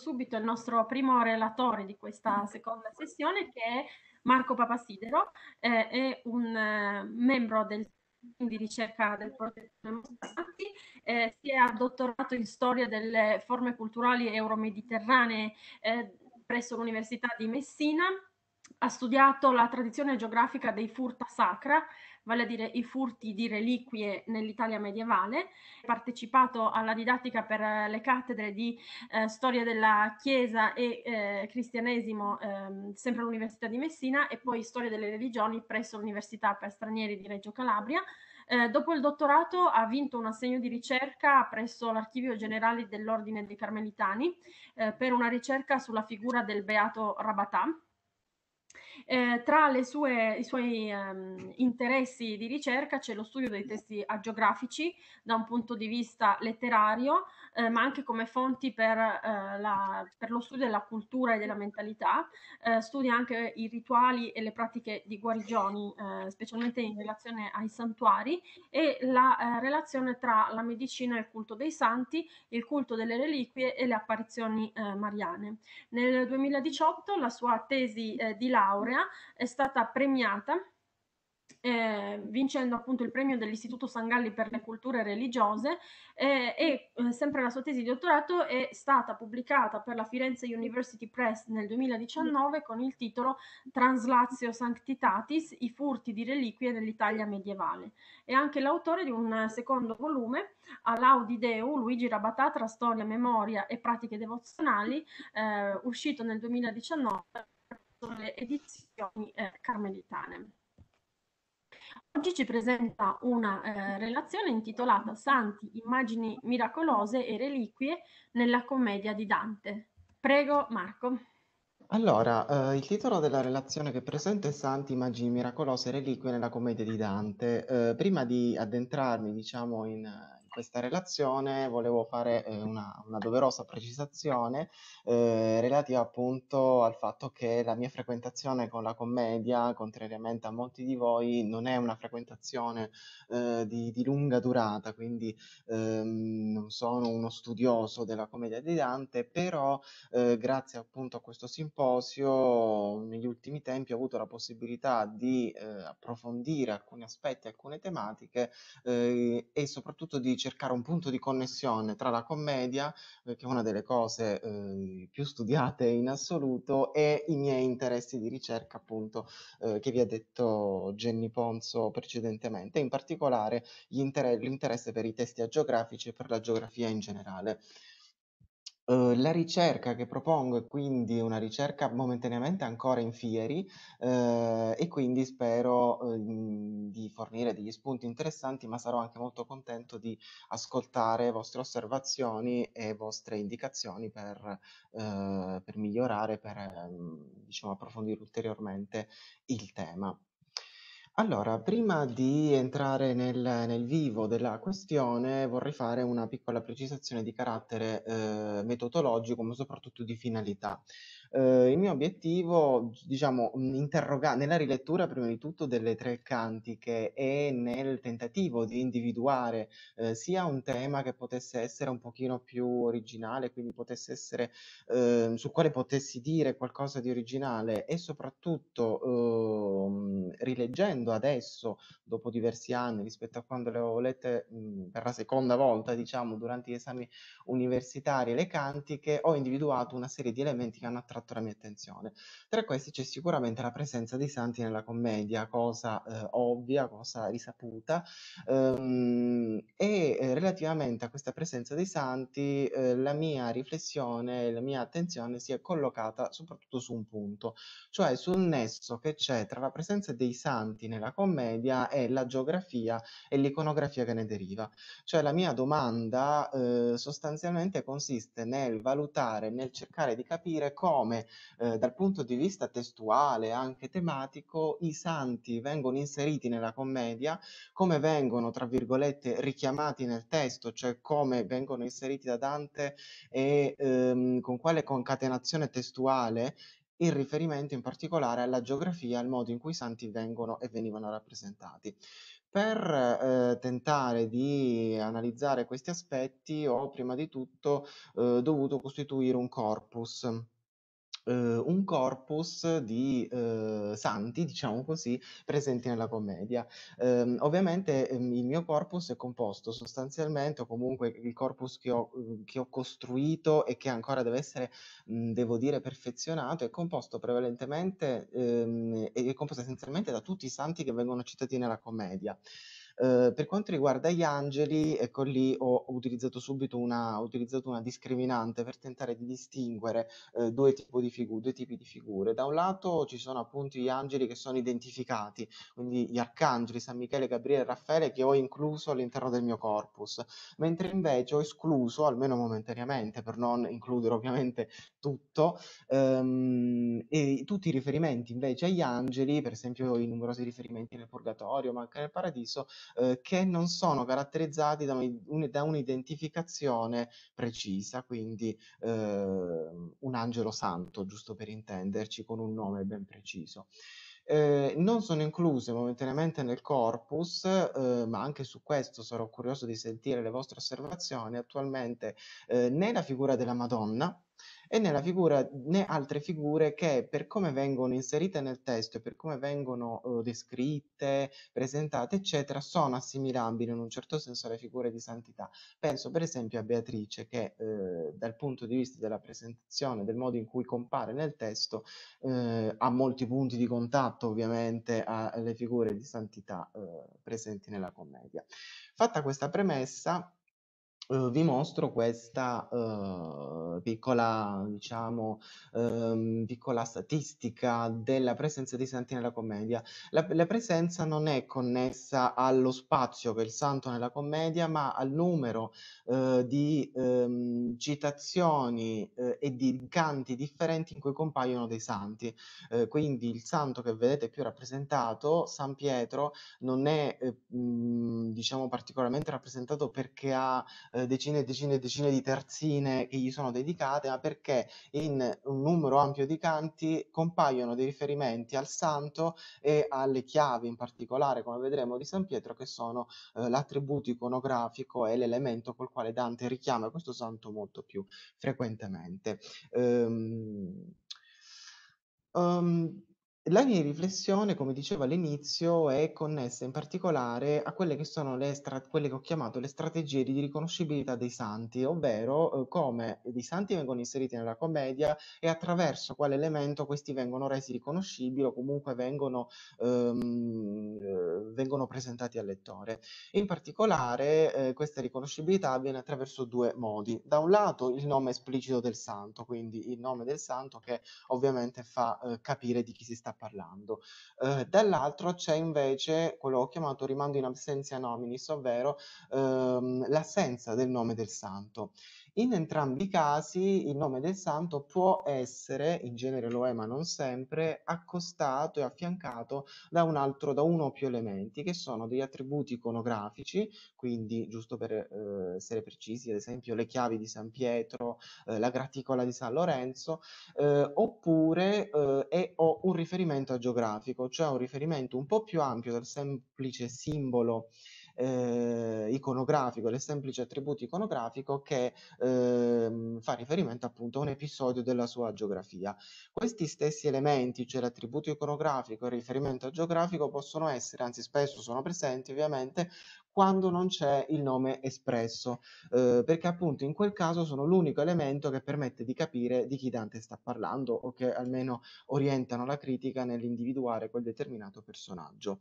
subito il nostro primo relatore di questa mm. seconda sessione che è Marco Papasidero, eh, è un eh, membro del team di ricerca del protezione Mostrati, eh, si è dottorato in storia delle forme culturali euromediterranee eh, presso l'Università di Messina, ha studiato la tradizione geografica dei furta sacra vale a dire i furti di reliquie nell'Italia medievale, Ha partecipato alla didattica per eh, le cattedre di eh, storia della Chiesa e eh, cristianesimo ehm, sempre all'Università di Messina e poi storia delle religioni presso l'Università per stranieri di Reggio Calabria. Eh, dopo il dottorato ha vinto un assegno di ricerca presso l'Archivio Generale dell'Ordine dei Carmelitani eh, per una ricerca sulla figura del Beato Rabatà eh, tra sue, i suoi ehm, interessi di ricerca c'è lo studio dei testi agiografici da un punto di vista letterario, eh, ma anche come fonti per, eh, la, per, lo studio della cultura e della mentalità. Eh, studia anche i rituali e le pratiche di guarigioni, eh, specialmente in relazione ai santuari, e la eh, relazione tra la medicina e il culto dei santi, il culto delle reliquie e le apparizioni mariane. Nel 2018 la sua tesi di laurea laurea, è stata premiata eh, vincendo appunto il premio dell'Istituto San Galli per le culture religiose eh, e eh, sempre la sua tesi di dottorato è stata pubblicata per la Firenze University Press nel 2019 con il titolo Translatio Sanctitatis, i furti di reliquie nell'Italia medievale. È anche l'autore di un secondo volume, Alaudi Deu, Luigi Rabatà tra storia, memoria e pratiche devozionali, eh, uscito nel 2019 sono le edizioni eh, carmelitane. Oggi ci presenta una eh, relazione intitolata Santi, immagini miracolose e reliquie nella commedia di Dante. Prego Marco. Allora, eh, il titolo della relazione che presento è Santi, immagini miracolose e reliquie nella commedia di Dante. Eh, prima di addentrarmi, diciamo, in, questa relazione volevo fare eh, una, una, doverosa precisazione eh, relativa appunto al fatto che la mia frequentazione con la commedia, contrariamente a molti di voi, non è una frequentazione eh, di, di, lunga durata, quindi ehm, non sono uno studioso della commedia di Dante, però eh, grazie appunto a questo simposio negli ultimi tempi ho avuto la possibilità di eh, approfondire alcuni aspetti, alcune tematiche eh, e soprattutto di cercare un punto di connessione tra la commedia, eh, che è una delle cose eh, più studiate in assoluto, e i miei interessi di ricerca, appunto, eh, che vi ha detto Jenny Ponzo precedentemente, in particolare l'interesse per i testi agiografici e per la geografia in generale. Uhm, la ricerca che propongo è quindi una ricerca momentaneamente ancora in fieri, uhm, e quindi spero, uhm, di fornire degli spunti interessanti, ma sarò anche molto contento di ascoltare vostre osservazioni e vostre indicazioni per, uhm, per migliorare, per, mhmm, diciamo approfondire ulteriormente il tema. Allora, prima di entrare nel nel vivo della questione, vorrei fare una piccola precisazione di carattere, ehm, metodologico, ma soprattutto di finalità. Ehm, il mio obiettivo, diciamo, mhmm, nella rilettura prima di tutto delle tre cantiche e nel tentativo di individuare, ehm, sia un tema che potesse essere un pochino più originale, quindi potesse essere ehm, sul quale potessi dire qualcosa di originale e soprattutto, uhm, rileggendo adesso, dopo diversi anni rispetto a quando le ho lette, mhmm, per la seconda volta diciamo durante gli esami universitari, le cantiche, ho individuato una serie di elementi che hanno attratto fatto la mia attenzione. Tra questi c'è sicuramente la presenza dei santi nella commedia, cosa eh, ovvia, cosa risaputa, ehm, e eh, relativamente a questa presenza dei santi eh, la mia riflessione, la mia attenzione si è collocata soprattutto su un punto, cioè sul nesso che c'è tra la presenza dei santi nella commedia e la geografia e l'iconografia che ne deriva. Cioè la mia domanda eh, sostanzialmente consiste nel valutare, nel cercare di capire come come eh, dal punto di vista testuale, e anche tematico, i santi vengono inseriti nella commedia, come vengono, tra virgolette, richiamati nel testo, cioè come vengono inseriti da Dante e ehm, con quale concatenazione testuale in riferimento in particolare alla geografia, al modo in cui i santi vengono e venivano rappresentati. Per eh, tentare di analizzare questi aspetti ho prima di tutto eh, dovuto costituire un corpus eh, un corpus di eh, santi, diciamo così, presenti nella commedia. Eh, ovviamente ehm, il mio corpus è composto sostanzialmente, o comunque il corpus che ho, ehm, che ho costruito e che ancora deve essere, mh, devo dire, perfezionato, è composto prevalentemente, ehm, è composto essenzialmente da tutti i santi che vengono citati nella commedia. Uhm, per quanto riguarda gli angeli, ecco lì ho utilizzato subito una, ho utilizzato una discriminante per tentare di distinguere eh, due, di figu- due, tipi di figure. Da un lato ci sono appunto gli angeli che sono identificati, quindi gli arcangeli San Michele, Gabriele e Raffaele che ho incluso all'interno del mio corpus, mentre invece ho escluso, almeno momentaneamente, per non includere ovviamente tutto, ehm, tutti i riferimenti invece agli angeli, per esempio i numerosi riferimenti nel purgatorio, ma anche nel paradiso, eh, che non sono caratterizzati da, un, da un'identificazione precisa, quindi eh, un angelo santo, giusto per intenderci, con un nome ben preciso. Eh, non sono incluse momentaneamente nel corpus, eh, ma anche su questo sarò curioso di sentire le vostre osservazioni. Attualmente eh, né la figura della Madonna, e né figura né altre figure che per come vengono inserite nel testo e per come vengono eh, descritte, presentate, eccetera, sono assimilabili in un certo senso alle figure di santità. Penso per esempio a Beatrice che eh, dal punto di vista della presentazione, del modo in cui compare nel testo, eh, ha molti punti di contatto ovviamente alle figure di santità eh, presenti nella commedia. Fatta questa premessa, Uhm, vi mostro questa eh, piccola, diciamo, ehm, piccola statistica della presenza di santi nella commedia. La, la, presenza non è connessa allo spazio che il santo nella commedia, ma al numero eh, di ehm, citazioni e di canti differenti in cui compaiono dei santi. quindi il santo che vedete più rappresentato, San Pietro, non è mh, diciamo particolarmente rappresentato perché ha eh, decine e decine e decine di terzine che gli sono dedicate, ma perché in un numero ampio di canti compaiono dei riferimenti al santo e alle chiavi in particolare, come vedremo, di San Pietro, che sono eh, l'attributo iconografico e l'elemento col quale Dante richiama questo santo molto più frequentemente. Um, um, la mia riflessione, come dicevo all'inizio, è connessa in particolare a quelle che sono le stra quelle che ho chiamato le strategie di riconoscibilità dei santi, ovvero, uhm, come i santi vengono inseriti nella commedia e attraverso quale elemento questi vengono resi riconoscibili o comunque vengono uhm, vengono presentati al lettore. In particolare, ehm, questa riconoscibilità avviene attraverso due modi: da un lato il nome esplicito del santo, quindi il nome del santo che ovviamente fa, uhm, capire di chi si sta parlando. Eh, dall'altro c'è invece quello che ho chiamato rimando in absentia nominis, ovvero ehm, l'assenza del nome del santo. In entrambi i casi il nome del santo può essere, in genere lo è ma non sempre, accostato e affiancato da un altro, da uno o più elementi che sono degli attributi iconografici, quindi giusto per eh, essere precisi, ad esempio le chiavi di San Pietro, eh, la graticola di San Lorenzo, eh, oppure eh, è, o un riferimento geografico, cioè un riferimento un po' più ampio del semplice simbolo eh, iconografico, del semplice attributo iconografico che eh, fa riferimento appunto a un episodio della sua geografia. Questi stessi elementi, cioè l'attributo iconografico e il riferimento geografico, possono essere, anzi spesso sono presenti ovviamente, quando non c'è il nome espresso, eh, perché appunto in quel caso sono l'unico elemento che permette di capire di chi Dante sta parlando o che almeno orientano la critica nell'individuare quel determinato personaggio.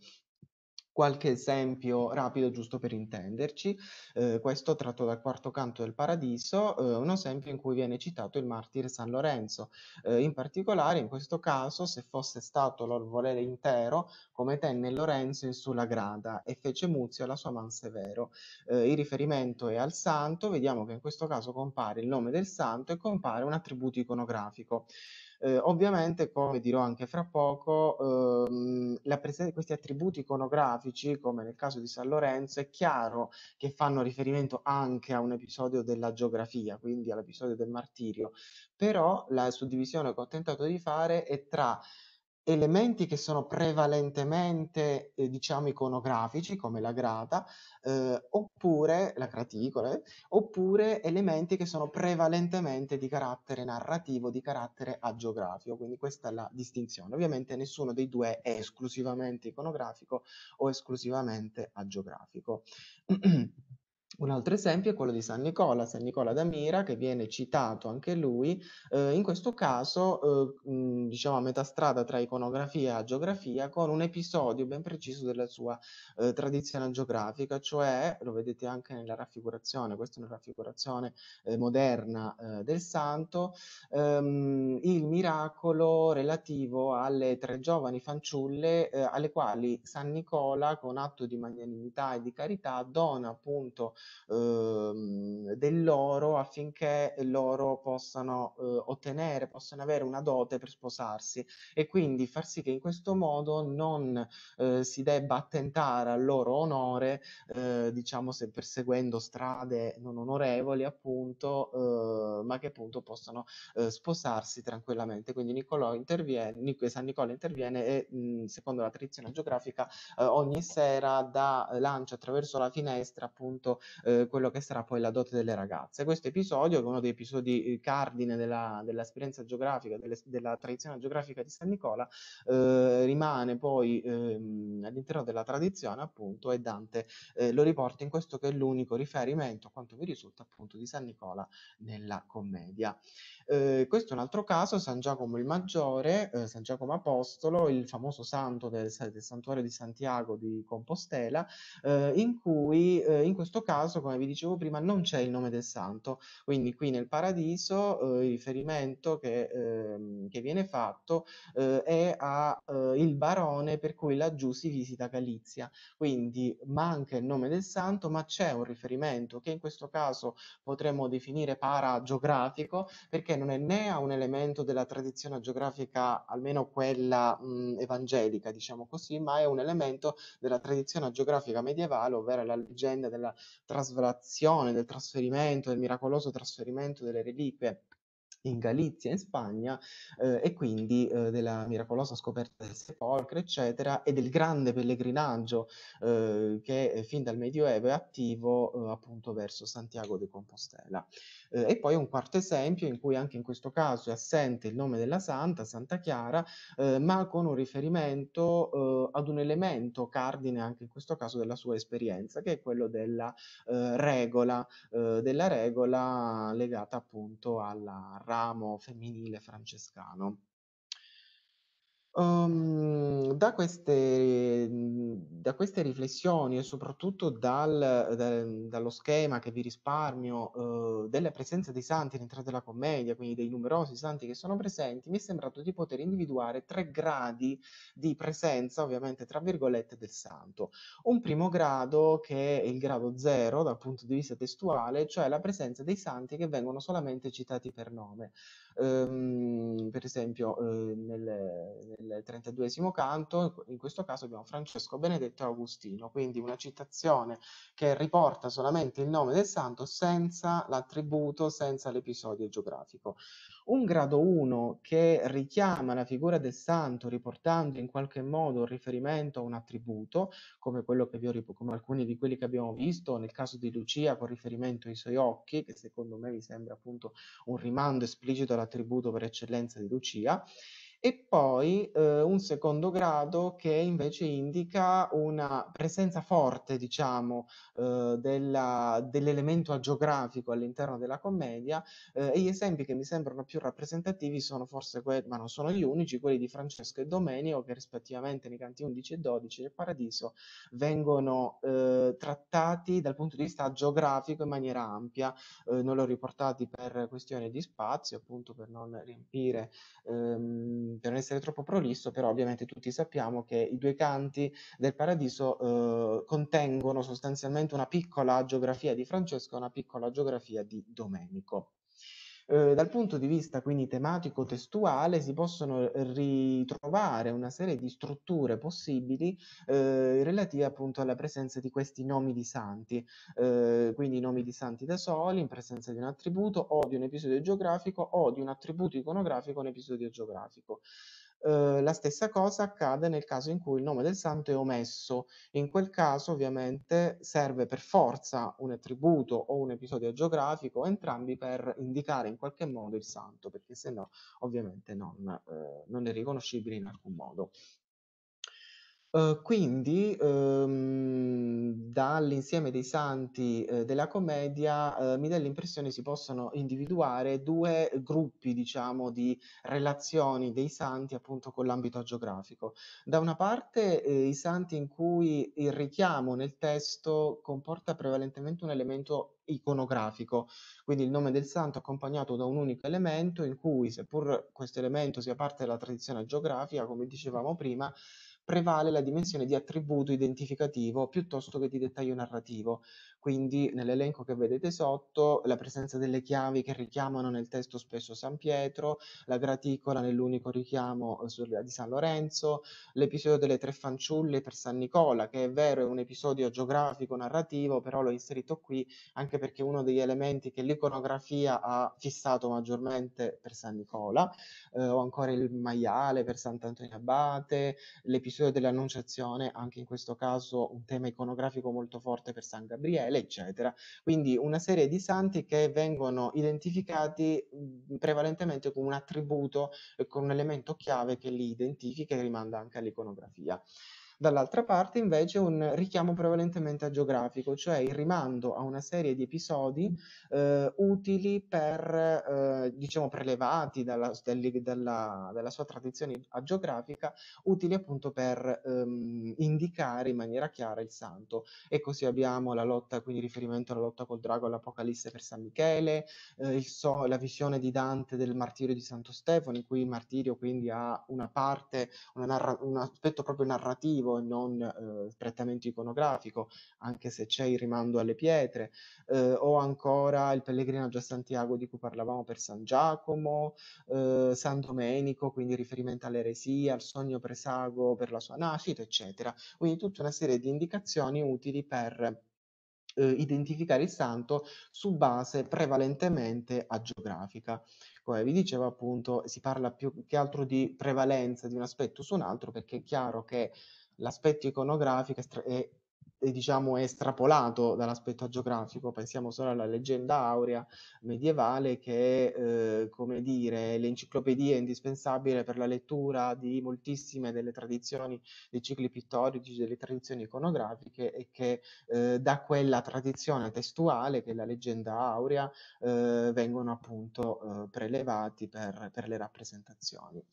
Qualche esempio rapido, giusto per intenderci, eh, questo tratto dal quarto canto del Paradiso, eh, un esempio in cui viene citato il martire San Lorenzo. Eh, in particolare, in questo caso, se fosse stato lor volere intero, come tenne Lorenzo in sulla grada e fece Muzio alla sua mansevero. Eh, il riferimento è al santo, vediamo che in questo caso compare il nome del santo e compare un attributo iconografico. Eh, ovviamente, come dirò anche fra poco, ehm, di questi attributi iconografici, come nel caso di San Lorenzo, è chiaro che fanno riferimento anche a un episodio della geografia, quindi all'episodio del martirio, però la suddivisione che ho tentato di fare è tra Elementi che sono prevalentemente, ehm, diciamo iconografici come la grata, ehm, oppure la graticola, oppure elementi che sono prevalentemente di carattere narrativo, di carattere agiografico, quindi questa è la distinzione. Ovviamente nessuno dei due è esclusivamente iconografico o esclusivamente agiografico. Un altro esempio è quello di San Nicola, San Nicola da Mira, che viene citato anche lui, eh, in questo caso eh, diciamo a metà strada tra iconografia e geografia, con un episodio ben preciso della sua eh, tradizione geografica, cioè lo vedete anche nella raffigurazione, questa è una raffigurazione eh, moderna eh, del santo, ehm, il miracolo relativo alle tre giovani fanciulle eh, alle quali San Nicola, con atto di magnanimità e di carità, dona appunto eh, dell'oro affinché loro possano eh, ottenere, possano avere una dote per sposarsi e quindi far sì che in questo modo non eh, si debba attentare al loro onore, eh, diciamo se perseguendo strade non onorevoli appunto, eh, ma che appunto possano eh, sposarsi tranquillamente. Quindi Niccolò interviene, San Nicola interviene e mh, mm, secondo la tradizione geografica ogni sera da, lancia attraverso la finestra appunto Uhm, quello che sarà poi la dote delle ragazze. Questo episodio, che è uno dei episodi uhm, cardine della, dell'esperienza geografica, delle, della tradizione geografica di San Nicola, eh, rimane poi ehm, all'interno della tradizione appunto e Dante eh, lo riporta in questo che è l'unico riferimento, a quanto mi risulta appunto, di San Nicola nella commedia. Eh, questo è un altro caso, San Giacomo il Maggiore, eh, San Giacomo Apostolo, il famoso santo del, del santuario di Santiago di Compostela, eh, in cui eh, in questo caso, come vi dicevo prima, non c'è il nome del santo. Quindi qui nel paradiso eh, il riferimento che, ehm, che viene fatto eh, è al barone per cui laggiù si visita Galizia. Quindi manca il nome del santo, ma c'è un riferimento che in questo caso potremmo definire parageografico perché non è né un elemento della tradizione geografica, almeno quella mh, evangelica, diciamo così, ma è un elemento della tradizione geografica medievale, ovvero la leggenda della traslazione, del trasferimento, del miracoloso trasferimento delle reliquie in Galizia, in Spagna, eh, e quindi eh, della miracolosa scoperta del sepolcro, eccetera, e del grande pellegrinaggio eh, che eh, fin dal Medioevo è attivo eh, appunto verso Santiago de Compostela. Eh, e poi un quarto esempio in cui anche in questo caso è assente il nome della santa, Santa Chiara, ma con un riferimento ad un elemento cardine anche in questo caso della sua esperienza, che è quello della regola, della regola legata appunto alla ramo femminile francescano. Um, da, queste, mhmm, da, queste, riflessioni e soprattutto dal, dal, dallo schema che vi risparmio uh, della presenza dei santi all'interno della commedia, quindi dei numerosi santi che sono presenti, mi è sembrato di poter individuare tre gradi di presenza, ovviamente tra virgolette, del santo. Un primo grado che è il grado zero dal punto di vista testuale, cioè la presenza dei santi che vengono solamente citati per nome. Ehm, per esempio eh, nel, nel 32 canto, in questo caso abbiamo Francesco Benedetto e Agostino, quindi una citazione che riporta solamente il nome del santo senza l'attributo, senza l'episodio geografico un grado 1 che richiama la figura del santo riportando in qualche modo un riferimento a un attributo, come, ho, come, alcuni di quelli che abbiamo visto, nel caso di Lucia con riferimento ai suoi occhi, che secondo me mi sembra appunto un rimando esplicito all'attributo per eccellenza di Lucia, e poi eh, un secondo grado che invece indica una presenza forte, diciamo, eh, della- dell'elemento agiografico all'interno della commedia eh, e gli esempi che mi sembrano più rappresentativi sono forse quelli, ma non sono gli unici, quelli di Francesco e Domenio che rispettivamente nei canti 11 e 12 del Paradiso vengono eh, trattati dal punto di vista geografico in maniera ampia, eh, non ho riportati per questione di spazio, appunto per non riempire ehm, per non essere troppo prolisso, però ovviamente tutti sappiamo che i due canti del Paradiso eh, contengono sostanzialmente una piccola geografia di Francesco e una piccola geografia di Domenico. Uhm, dal punto di vista quindi tematico testuale si possono uhm, ritrovare una serie di strutture possibili eh, relative appunto alla presenza di questi nomi di santi, eh, quindi nomi di santi da soli in presenza di un attributo o di un episodio geografico o di un attributo iconografico o un episodio geografico. Eh, la stessa cosa accade nel caso in cui il nome del santo è omesso. In quel caso, ovviamente, serve per forza un attributo o un episodio geografico, entrambi per indicare in qualche modo il santo, perché se no, ovviamente, non, eh, non è riconoscibile in alcun modo. Uhm, quindi, uhm, dall'insieme dei santi, uhm, della commedia, uhm, mi dà l'impressione si possano individuare due gruppi, diciamo, di relazioni dei santi, appunto, con l'ambito geografico. Da una parte, ehm, i santi in cui il richiamo nel testo comporta prevalentemente un elemento iconografico, quindi il nome del santo accompagnato da un unico elemento in cui, seppur questo elemento sia parte della tradizione geografica, come dicevamo prima, prevale la dimensione di attributo identificativo piuttosto che di dettaglio narrativo. Quindi nell'elenco che vedete sotto la presenza delle chiavi che richiamano nel testo spesso San Pietro, la graticola nell'unico richiamo eh, di San Lorenzo, l'episodio delle tre fanciulle per San Nicola, che è vero è un episodio geografico narrativo, però l'ho inserito qui anche perché è uno degli elementi che l'iconografia ha fissato maggiormente per San Nicola, eh, o ancora il maiale per Sant'Antonio Abate, l'episodio dell'Annunciazione, anche in questo caso un tema iconografico molto forte per San Gabriele Raffaele, eccetera. Quindi una serie di santi che vengono identificati mhmm, prevalentemente con un attributo e con un elemento chiave che li identifica e rimanda anche all'iconografia. Dall'altra parte invece un richiamo prevalentemente agiografico, cioè il rimando a una serie di episodi eh, utili per, eh, diciamo, prelevati dalla, del, dalla, dalla, sua tradizione agiografica, utili appunto per ehm, indicare in maniera chiara il santo. Ecco, e così abbiamo la lotta, quindi riferimento alla lotta col drago all'Apocalisse per San Michele, eh, so, la visione di Dante del martirio di Santo Stefano, in cui il martirio quindi ha una parte, una narra- un aspetto proprio narrativo e non eh, prettamente iconografico, anche se c'è il rimando alle pietre, eh, o ancora il pellegrinaggio a Santiago di cui parlavamo per San Giacomo, eh, San Domenico, quindi riferimento all'eresia, al sogno presago per la sua nascita, eccetera. Quindi tutta una serie di indicazioni utili per eh, identificare il santo su base prevalentemente agiografica. Come vi dicevo appunto, si parla più che altro di prevalenza di un aspetto su un altro perché è chiaro che l'aspetto iconografico è, è, diciamo, è estrapolato dall'aspetto agiografico, pensiamo solo alla leggenda aurea medievale che è, eh, come dire, l'enciclopedia indispensabile per la lettura di moltissime delle tradizioni dei cicli pittorici, delle tradizioni iconografiche e che eh, da quella tradizione testuale, che è la leggenda aurea, eh, vengono appunto eh, prelevati per, per le rappresentazioni.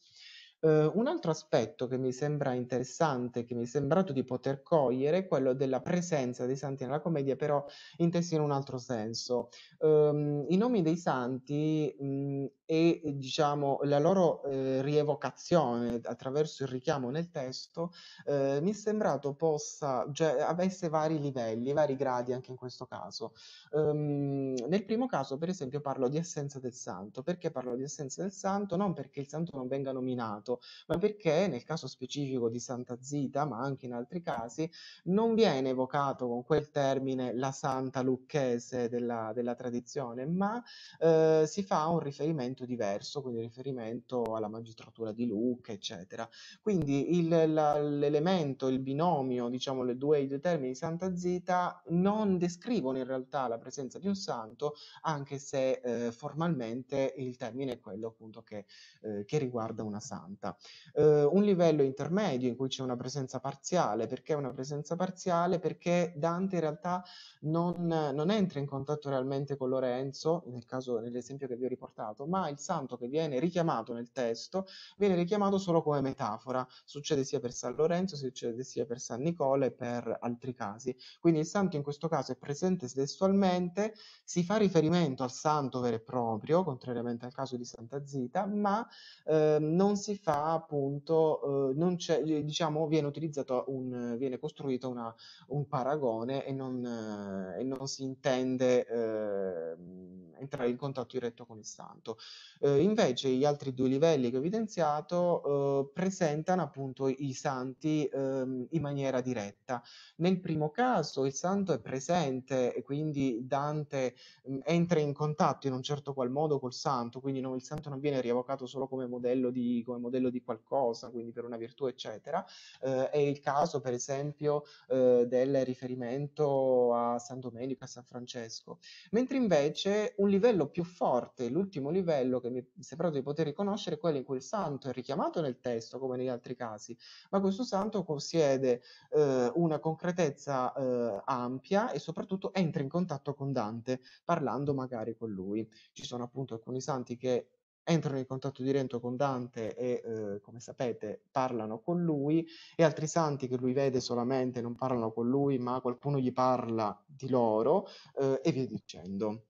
Uhm, un altro aspetto che mi sembra interessante, che mi è sembrato di poter cogliere, è quello della presenza dei santi nella commedia, però intesi in un altro senso. Uhm, i nomi dei santi, mhmm, e diciamo la loro, ehm, rievocazione attraverso il richiamo nel testo, uhm, mi è sembrato possa cioè avesse vari livelli, vari gradi anche in questo caso. Uhm, nel primo caso per esempio parlo di essenza del santo. Perché parlo di essenza del santo? Non perché il santo non venga nominato reato, ma perché nel caso specifico di Santa Zita, ma anche in altri casi, non viene evocato con quel termine la santa lucchese della, della tradizione, ma eh, si fa un riferimento diverso, quindi riferimento alla magistratura di Lucca, eccetera. Quindi il, la, l'elemento, il binomio, diciamo, le due, i due termini di Santa Zita non descrivono in realtà la presenza di un santo, anche se eh, formalmente il termine è quello appunto che, eh, che riguarda una santa. 50. Eh, uhm, un livello intermedio in cui c'è una presenza parziale, perché una presenza parziale? Perché Dante in realtà non, non entra in contatto realmente con Lorenzo, nel caso, nell'esempio che vi ho riportato, ma il santo che viene richiamato nel testo viene richiamato solo come metafora, succede sia per San Lorenzo, succede sia per San Nicola e per altri casi. Quindi il santo in questo caso è presente testualmente, si fa riferimento al santo vero e proprio, contrariamente al caso di Santa Zita, ma eh, non si fa sta appunto, eh, non c'è, diciamo, viene utilizzato un, viene costruito una, un paragone e non, eh, e non si intende eh, entrare in contatto diretto con il santo. Eh, invece gli altri due livelli che ho evidenziato eh, presentano appunto i santi ehm, in maniera diretta. Nel primo caso il santo è presente e quindi Dante mh, mm, entra in contatto in un certo qual modo col santo, quindi no, il santo non viene rievocato solo come modello di, come modello modello di qualcosa, quindi per una virtù, eccetera. Eh, è il caso, per esempio, eh, del riferimento a San Domenico, a San Francesco. Mentre invece un livello più forte, l'ultimo livello che mi sembra di poter riconoscere, è quello in cui il santo è richiamato nel testo, come negli altri casi, ma questo santo possiede eh, una concretezza eh, ampia e soprattutto entra in contatto con Dante, parlando magari con lui. Ci sono appunto alcuni santi che entrano in contatto diretto con Dante e, eh, come sapete, parlano con lui, e altri santi che lui vede solamente non parlano con lui, ma qualcuno gli parla di loro, eh, e via dicendo.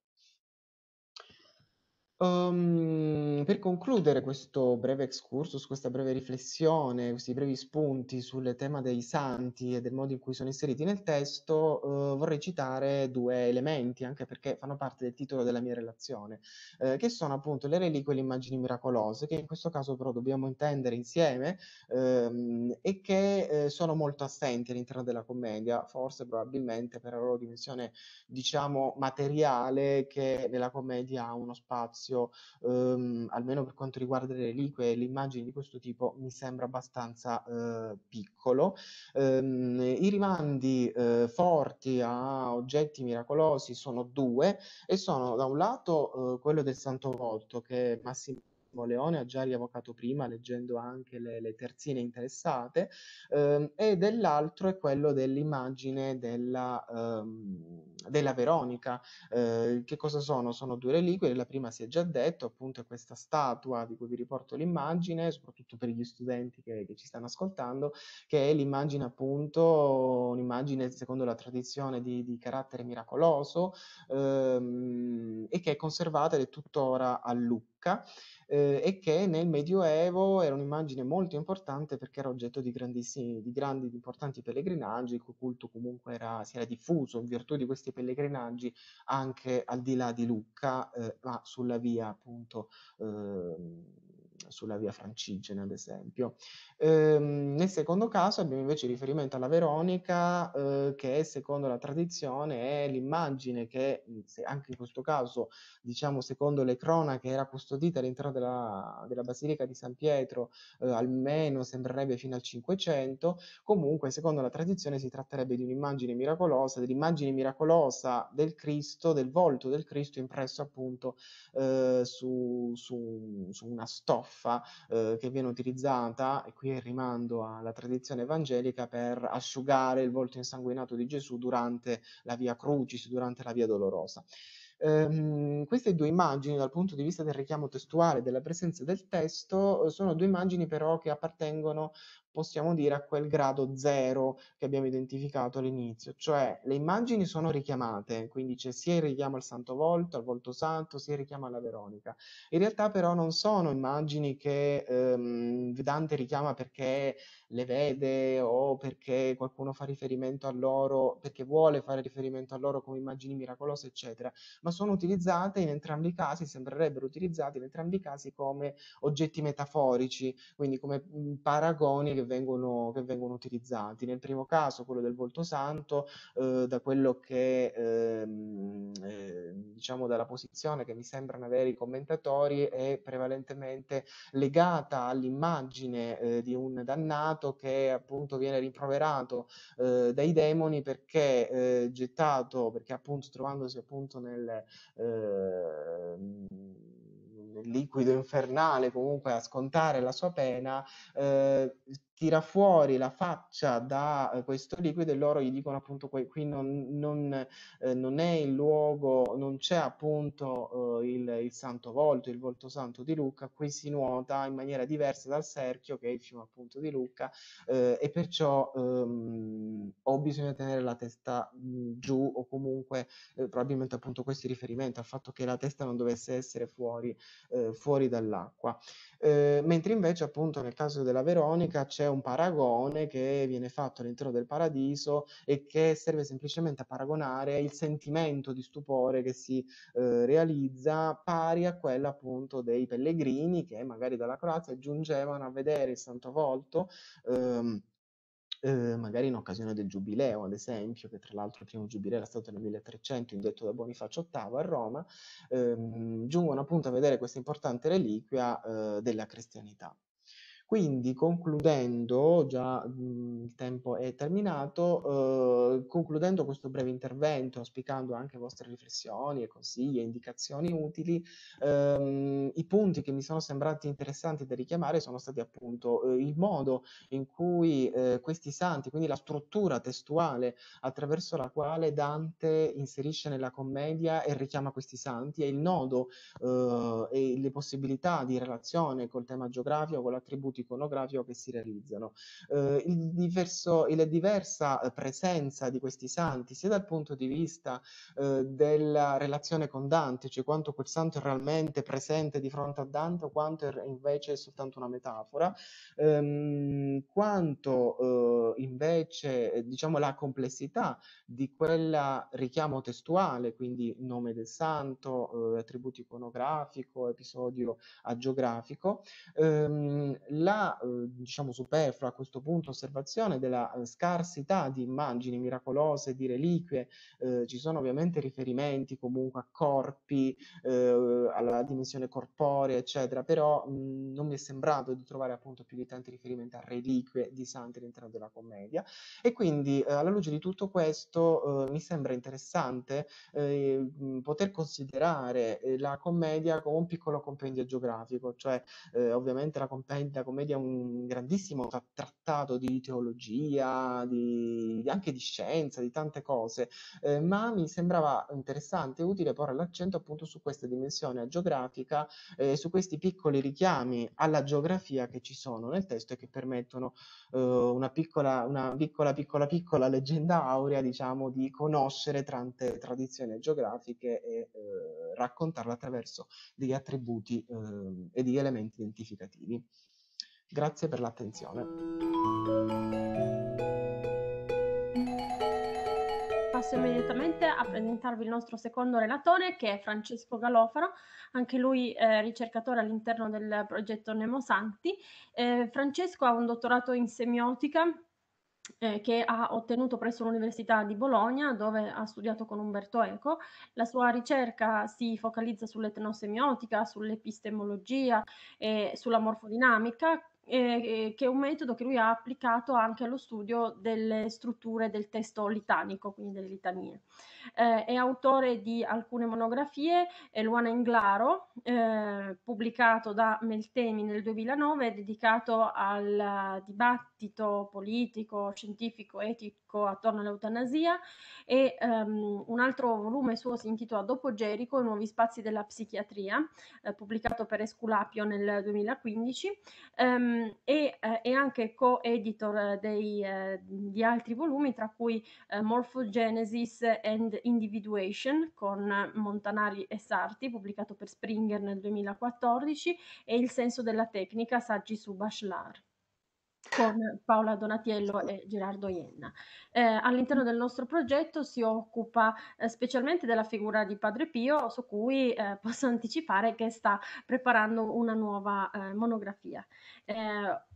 Uhm, per concludere questo breve excursus, questa breve riflessione, questi brevi spunti sul tema dei santi e del modo in cui sono inseriti nel testo, uhm, vorrei citare due elementi, anche perché fanno parte del titolo della mia relazione, ehm, che sono appunto le reliquie e le immagini miracolose, che in questo caso però dobbiamo intendere insieme, uhm, e che, ehm, sono molto assenti all'interno della commedia, forse probabilmente per la loro dimensione, diciamo materiale, che nella commedia ha uno spazio spazio, ehm, almeno per quanto riguarda le reliquie e le immagini di questo tipo, mi sembra abbastanza eh, piccolo. Ehm, I rimandi eh, forti a oggetti miracolosi sono due e sono da un lato eh, quello del Santo Volto che massimo Leone ha già rievocato prima leggendo anche le, le terzine interessate ehm, e dell'altro è quello dell'immagine della, ehm, della Veronica. Eh, che cosa sono? Sono due reliquie, la prima si è già detto, appunto è questa statua di cui vi riporto l'immagine, soprattutto per gli studenti che, che ci stanno ascoltando, che è l'immagine appunto, un'immagine secondo la tradizione di, di carattere miracoloso ehm, e che è conservata ed è tuttora a Lupo zucca eh, e che nel Medioevo era un'immagine molto importante perché era oggetto di, di grandi, importanti pellegrinaggi, il cui culto comunque era, si era diffuso in virtù di questi pellegrinaggi anche al di là di Lucca, eh, ma sulla via appunto ehm, sulla via Francigena, ad esempio. Ehm, nel secondo caso abbiamo invece riferimento alla Veronica, eh, che secondo la tradizione è l'immagine che, anche in questo caso, diciamo secondo le cronache, era custodita all'interno della, della Basilica di San Pietro, eh, almeno sembrerebbe fino al 500. Comunque, secondo la tradizione, si tratterebbe di un'immagine miracolosa, dell'immagine miracolosa del Cristo, del volto del Cristo impresso appunto eh, su, su, su una stoffa stoffa eh, che viene utilizzata, e qui rimando alla tradizione evangelica, per asciugare il volto insanguinato di Gesù durante la via Crucis, durante la via Dolorosa. Um, queste due immagini, dal punto di vista del richiamo testuale, della presenza del testo, sono due immagini però che appartengono possiamo dire a quel grado zero che abbiamo identificato all'inizio, cioè le immagini sono richiamate, quindi c'è sia il richiamo al Santo Volto, al Volto Santo, sia il richiamo alla Veronica. In realtà però non sono immagini che ehm, Dante richiama perché le vede o perché qualcuno fa riferimento a loro, perché vuole fare riferimento a loro come immagini miracolose, eccetera, ma sono utilizzate in entrambi i casi, sembrerebbero utilizzate in entrambi i casi come oggetti metaforici, quindi come mhmm, paragoni che vengono, che vengono utilizzati. Nel primo caso, quello del volto santo, eh, da quello che ehm, eh, diciamo dalla posizione che mi sembrano avere i commentatori, è prevalentemente legata all'immagine eh, di un dannato che appunto viene rimproverato eh, dai demoni perché eh, gettato, perché appunto trovandosi appunto ehm, nel liquido infernale comunque a scontare la sua pena, eh, tira fuori la faccia da eh, questo liquido e loro gli dicono appunto qui non, non, eh, non è il luogo, non c'è appunto eh, il, il, santo volto, il volto santo di Lucca, qui si nuota in maniera diversa dal Serchio che è il fiume appunto di Lucca eh, e perciò ehm, o bisogna tenere la testa mh, mm, giù o comunque eh, probabilmente appunto questo riferimento al fatto che la testa non dovesse essere fuori, eh, fuori dall'acqua. mentre invece appunto nel caso della Veronica c'è c'è un paragone che viene fatto all'interno del paradiso e che serve semplicemente a paragonare il sentimento di stupore che si eh, realizza pari a quello appunto dei pellegrini che magari dalla Croazia giungevano a vedere il Santo Volto. Ehm, eh, magari in occasione del giubileo, ad esempio, che tra l'altro il primo giubileo era stato nel 1300, indetto da Bonifacio VIII a Roma, ehm, giungono appunto a vedere questa importante reliquia eh, della cristianità. Quindi concludendo, già mh, mhmm, il tempo è terminato, eh, concludendo questo breve intervento, auspicando anche vostre riflessioni e consigli e indicazioni utili, ehm, i punti che mi sono sembrati interessanti da richiamare sono stati appunto eh, il modo in cui eh, questi santi, quindi la struttura testuale attraverso la quale Dante inserisce nella commedia e richiama questi santi e il nodo e le possibilità di relazione col tema geografico, con l'attributo contenuti iconografico che si realizzano. Eh, il diverso, la diversa eh, presenza di questi santi, sia dal punto di vista eh, della relazione con Dante, cioè quanto quel santo è realmente presente di fronte a Dante, o quanto è invece è soltanto una metafora, ehm, quanto eh, invece eh, diciamo la complessità di quel richiamo testuale, quindi nome del santo, eh, attributo iconografico, episodio agiografico, ehm, la eh, diciamo superflua a questo punto osservazione della eh, scarsità di immagini miracolose, di reliquie, eh, ci sono ovviamente riferimenti comunque a corpi, eh, alla dimensione corporea, eccetera, però mh, mm, non mi è sembrato di trovare appunto più di tanti riferimenti a reliquie di santi all'interno della commedia e quindi eh, alla luce di tutto questo eh, mi sembra interessante mm, poter considerare la commedia come un piccolo compendio geografico, cioè ovviamente la commedia, come commedia un grandissimo trattato di teologia, di, anche di scienza, di tante cose, eh, ma mi sembrava interessante e utile porre l'accento appunto su questa dimensione geografica e eh, su questi piccoli richiami alla geografia che ci sono nel testo e che permettono eh, una, piccola, una piccola, piccola, piccola leggenda aurea, diciamo, di conoscere tante tradizioni geografiche e eh, raccontarla attraverso degli attributi ehm, e degli elementi identificativi. Grazie per l'attenzione. Passo immediatamente a presentarvi il nostro secondo relatore che è Francesco Galofaro, anche lui eh, ricercatore all'interno del progetto Nemo Santi. Eh, Francesco ha un dottorato in semiotica eh, che ha ottenuto presso l'Università di Bologna, dove ha studiato con Umberto Eco. La sua ricerca si focalizza sull'etnosemiotica, sull'epistemologia e sulla morfodinamica, eh, eh, che è un metodo che lui ha applicato anche allo studio delle strutture del testo litanico, quindi delle litanie. Eh, è autore di alcune monografie, Luana Inglaro, eh, pubblicato da Meltemi nel 2009, dedicato al dibattito politico, scientifico, etico teorico attorno all'eutanasia e um, un altro volume suo si intitola Dopo Gerico, nuovi spazi della psichiatria, eh, pubblicato per Esculapio nel 2015 um, ehm, e eh, è anche co-editor eh, dei, eh, di altri volumi tra cui eh, Morphogenesis and Individuation con Montanari e Sarti, pubblicato per Springer nel 2014 e Il senso della tecnica, saggi su Bachelard con Paola Donatiello e Gerardo Ienna. Eh, all'interno del nostro progetto si occupa eh, specialmente della figura di Padre Pio, su cui eh, posso anticipare che sta preparando una nuova eh, monografia. Eh,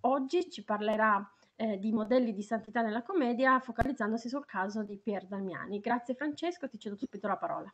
oggi ci parlerà eh, di modelli di santità nella commedia, focalizzandosi sul caso di Pier Damiani. Grazie Francesco, ti cedo subito la parola.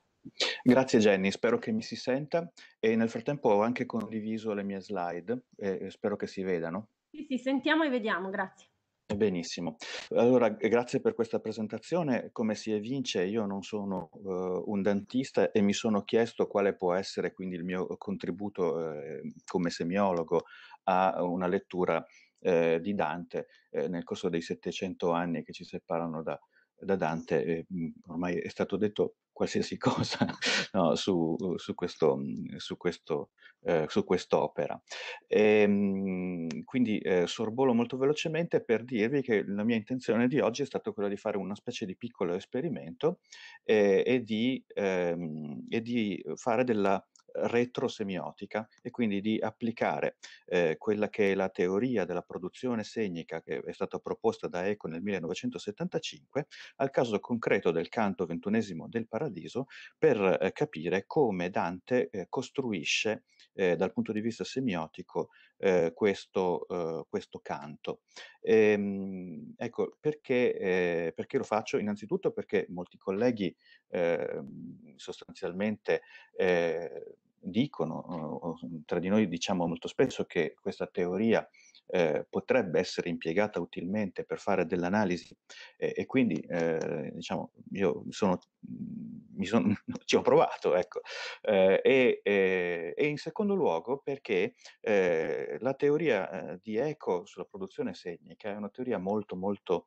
Grazie Jenny, spero che mi si senta e nel frattempo ho anche condiviso le mie slide, spero che si vedano. Sì, sì, sentiamo e vediamo, grazie. Benissimo, allora grazie per questa presentazione. Come si evince, io non sono uh, un dentista e mi sono chiesto quale può essere quindi il mio contributo eh, come semiologo a una lettura eh, di Dante eh, nel corso dei 700 anni che ci separano da, da Dante, eh, ormai è stato detto qualsiasi cosa no, su, su, questo, mhmm, su, questo, eh, su quest'opera. E, ehm, quindi eh, sorbolo molto velocemente per dirvi che la mia intenzione di oggi è stata quella di fare una specie di piccolo esperimento eh, e, di, ehm, e, di, fare della retrosemiotica e quindi di applicare eh, quella che è la teoria della produzione segnica che è stata proposta da Eco nel 1975 al caso concreto del canto ventunesimo del Paradiso per eh, capire come Dante eh, costruisce eh, dal punto di vista semiotico eh, questo, eh, questo, canto. E, ehm, ecco, perché, perché, lo faccio? Innanzitutto perché molti colleghi ehm, sostanzialmente eh, dicono, tra di noi diciamo molto spesso che questa teoria eh, potrebbe essere impiegata utilmente per fare dell'analisi e, e quindi eh, diciamo io sono, mm, son, ci ho provato ecco eh, e, eh, e, in secondo luogo perché eh, la teoria eh, di Eco sulla produzione segnica è una teoria molto molto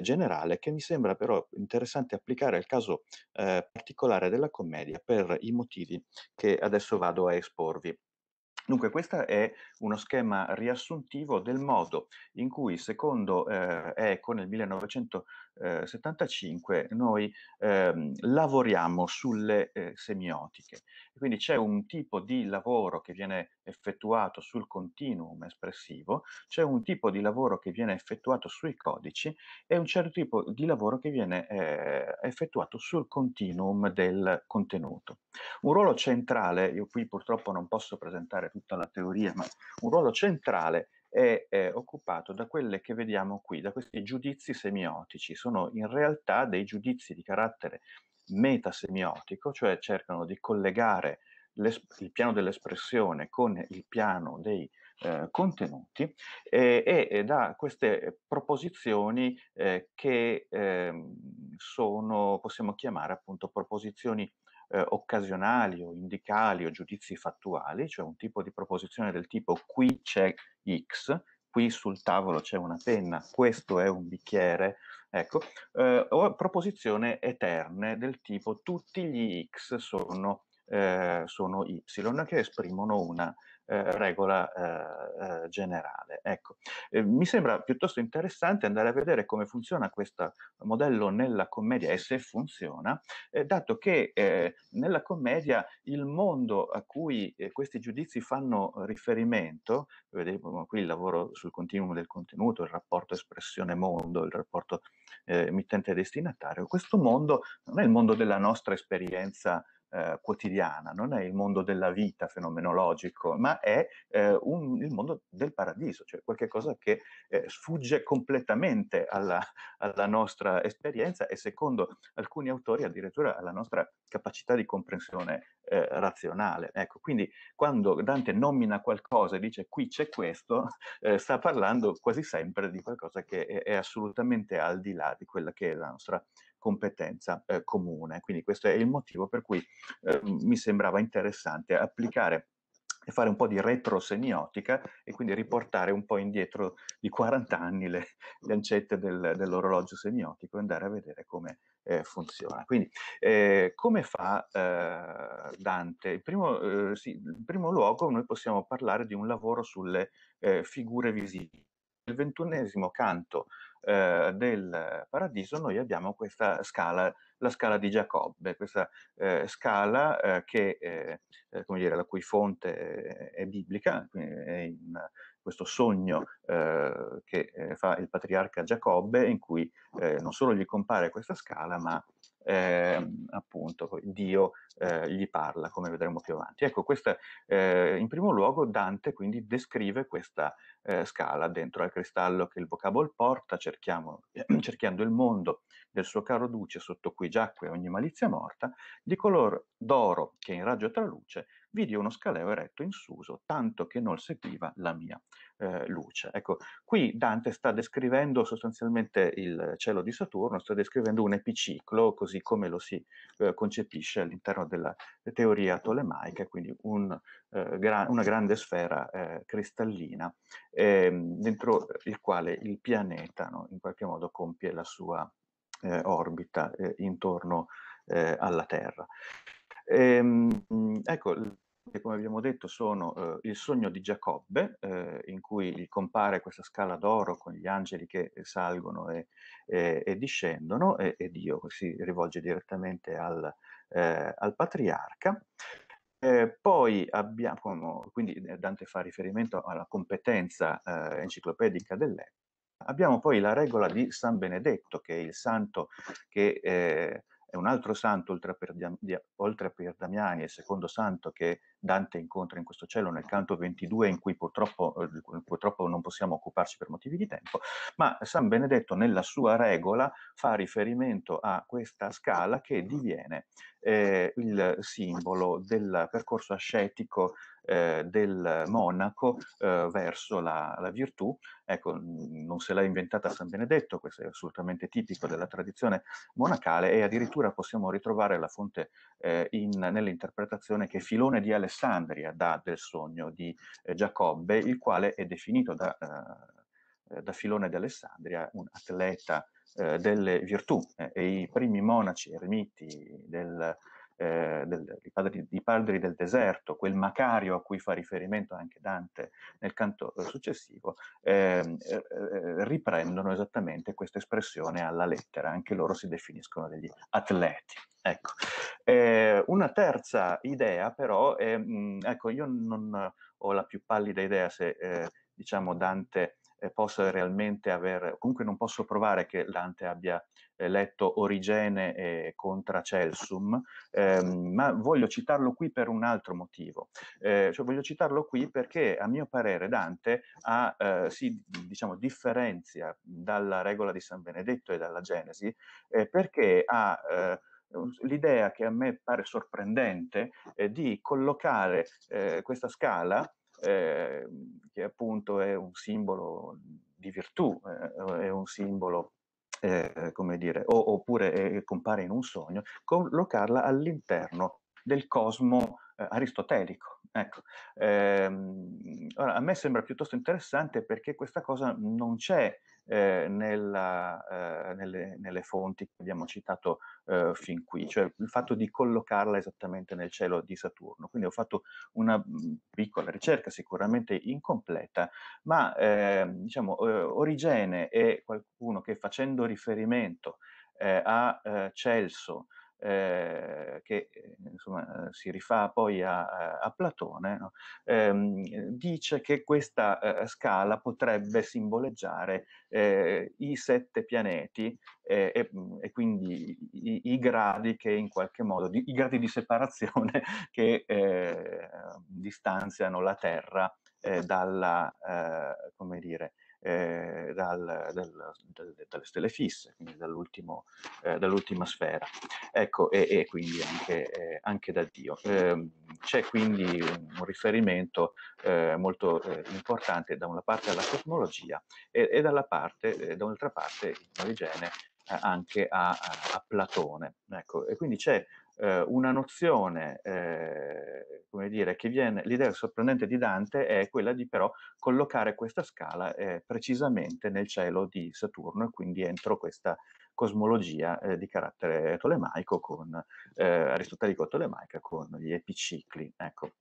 generale che mi sembra però interessante applicare al caso particolare della commedia per i motivi che adesso vado a esporvi. Dunque, questo è uno schema riassuntivo del modo in cui, secondo eh, Eco, nel 1900 eh, 75 noi ehm, lavoriamo sulle eh, semiotiche. Quindi c'è un tipo di lavoro che viene effettuato sul continuum espressivo, c'è un tipo di lavoro che viene effettuato sui codici e un certo tipo di lavoro che viene eh, effettuato sul continuum del contenuto. Un ruolo centrale, io qui purtroppo non posso presentare tutta la teoria, ma un ruolo centrale è, è occupato da quelle che vediamo qui, da questi giudizi semiotici. Sono in realtà dei giudizi di carattere metasemiotico, cioè cercano di collegare il piano dell'espressione con il piano dei eh, contenuti e, e, da queste proposizioni eh, che ehm, sono, possiamo chiamare appunto proposizioni eh, occasionali o indicali o giudizi fattuali, cioè un tipo di proposizione del tipo qui c'è X, qui sul tavolo c'è una penna, questo è un bicchiere, ecco, eh, o proposizioni eterne del tipo tutti gli X sono, eh, sono Y che esprimono una eh, regola eh, eh, generale. Ecco. mi sembra piuttosto interessante andare a vedere come funziona questo modello nella commedia e se funziona, dato che nella commedia il mondo a cui questi giudizi fanno riferimento, vedremo qui il lavoro sul continuum del contenuto, il rapporto espressione-mondo, il rapporto emittente-destinatario, questo mondo non è il mondo della nostra esperienza eh, quotidiana, non è il mondo della vita fenomenologico, ma è eh, un, il mondo del paradiso, cioè qualcosa che eh, sfugge completamente alla, alla, nostra esperienza e secondo alcuni autori addirittura alla nostra capacità di comprensione eh, razionale. Ecco, quindi quando Dante nomina qualcosa e dice qui c'è questo, eh, sta parlando quasi sempre di qualcosa che è, è assolutamente al di là di quella che è la nostra esperienza competenza eh, comune. Quindi questo è il motivo per cui eh, mi sembrava interessante applicare e fare un po' di retrosemiotica e quindi riportare un po' indietro di 40 anni le, le ancette del, dell'orologio semiotico e andare a vedere come eh, funziona. Quindi, eh, come fa eh, Dante? In primo, eh, sì, in primo, luogo noi possiamo parlare di un lavoro sulle eh, figure visive. Il ventunesimo canto eh, del paradiso noi abbiamo questa scala, la scala di Giacobbe, questa eh, scala eh, che, eh, eh, come dire, la cui fonte è biblica, è in questo sogno che fa il patriarca Giacobbe in cui non solo gli compare questa scala ma eh, appunto Dio eh, gli parla, come vedremo più avanti. Ecco, questa, eh, in primo luogo Dante quindi descrive questa eh, scala dentro al cristallo che il vocabolo porta, cerchiando il mondo del suo caro duce sotto cui giacque ogni malizia morta, di color d'oro che in raggio traluce vidi uno scaleo eretto in suso, tanto che non seguiva la mia eh, luce. Ecco, qui Dante sta descrivendo sostanzialmente il cielo di Saturno, sta descrivendo un epiciclo, così come lo si eh, concepisce all'interno della teoria tolemaica, quindi un, eh, gra- una grande sfera eh, cristallina ehm, dentro il quale il pianeta no, in qualche modo compie la sua eh, orbita eh, intorno alla Terra. Ehm, mhmm, ecco, come abbiamo detto sono eh, il sogno di Giacobbe, eh, in cui compare questa scala d'oro con gli angeli che eh, salgono e, e, e discendono, e, e, Dio si rivolge direttamente al, eh, al patriarca. Eh, poi abbiamo, quindi eh, Dante fa riferimento alla competenza enciclopedica dell'epoca. Abbiamo poi la regola di San Benedetto, che è il santo che è un altro santo oltre a, Pier Damiani, il secondo santo che Dante incontra in questo cielo nel canto 22 in cui purtroppo, eh, purtroppo, non possiamo occuparci per motivi di tempo, ma San Benedetto nella sua regola fa riferimento a questa scala che diviene eh, il simbolo del percorso ascetico eh, del monaco eh, verso la, la, virtù. Ecco, non se l'ha inventata San Benedetto, questo è assolutamente tipico della tradizione monacale e addirittura possiamo ritrovare la fonte eh, in, nell'interpretazione che Filone di Alessandro Alessandria dà del sogno di eh, Giacobbe, il quale è definito da, eh, eh da Filone di Alessandria un atleta eh, delle virtù eh, e i primi monaci ermiti del eh, del, i, padri, i, padri, del deserto, quel Macario a cui fa riferimento anche Dante nel canto eh, successivo, ehm, eh, eh, riprendono esattamente questa espressione alla lettera, anche loro si definiscono degli atleti. Ecco. Eh, una terza idea però, è, mh, mm, ecco, io non ho la più pallida idea se eh, diciamo Dante eh, possa realmente aver, comunque non posso provare che Dante abbia eh, letto Origene eh, contra Celsum, ehm, ma voglio citarlo qui per un altro motivo, eh, cioè voglio citarlo qui perché a mio parere Dante ha, eh, si diciamo, differenzia dalla regola di San Benedetto e dalla Genesi eh, perché ha l'idea che a me pare sorprendente eh, di collocare eh, questa scala Ehm, che appunto è un simbolo di virtù, eh, è un simbolo, eh, come dire, o, oppure eh, compare in un sogno, collocarla all'interno del cosmo eh, aristotelico Ecco, ehm, ora, a me sembra piuttosto interessante perché questa cosa non c'è eh, nella, eh, nelle, nelle, fonti che abbiamo citato eh, fin qui, cioè il fatto di collocarla esattamente nel cielo di Saturno. Quindi ho fatto una mm, piccola ricerca, sicuramente incompleta, ma ehm, diciamo eh, Origene è qualcuno che facendo riferimento eh, a eh, Celso eh, che eh, insomma, eh, si rifà poi a, a Platone, no? ehm, dice che questa eh, scala potrebbe simboleggiare eh, i sette pianeti e, mm, e, quindi i, i, gradi che in qualche modo, di, i gradi di separazione che distanziano la Terra dalla, come dire, eh, dal, dal, dal, dalle stelle fisse, quindi eh, dall'ultima sfera, ecco, e, e quindi anche, eh, anche, da Dio. Ehm, c'è quindi un riferimento eh, molto eh, importante da una parte alla cosmologia e, e dalla parte, da un'altra parte, in origine, anche a, a, a Platone. Ecco, e quindi c'è eh, una nozione, eh, come dire, che viene, l'idea sorprendente di Dante è quella di però collocare questa scala eh, precisamente nel cielo di Saturno e quindi entro questa cosmologia eh, di carattere tolemaico con, eh, aristotelico tolemaica con gli epicicli. Ecco.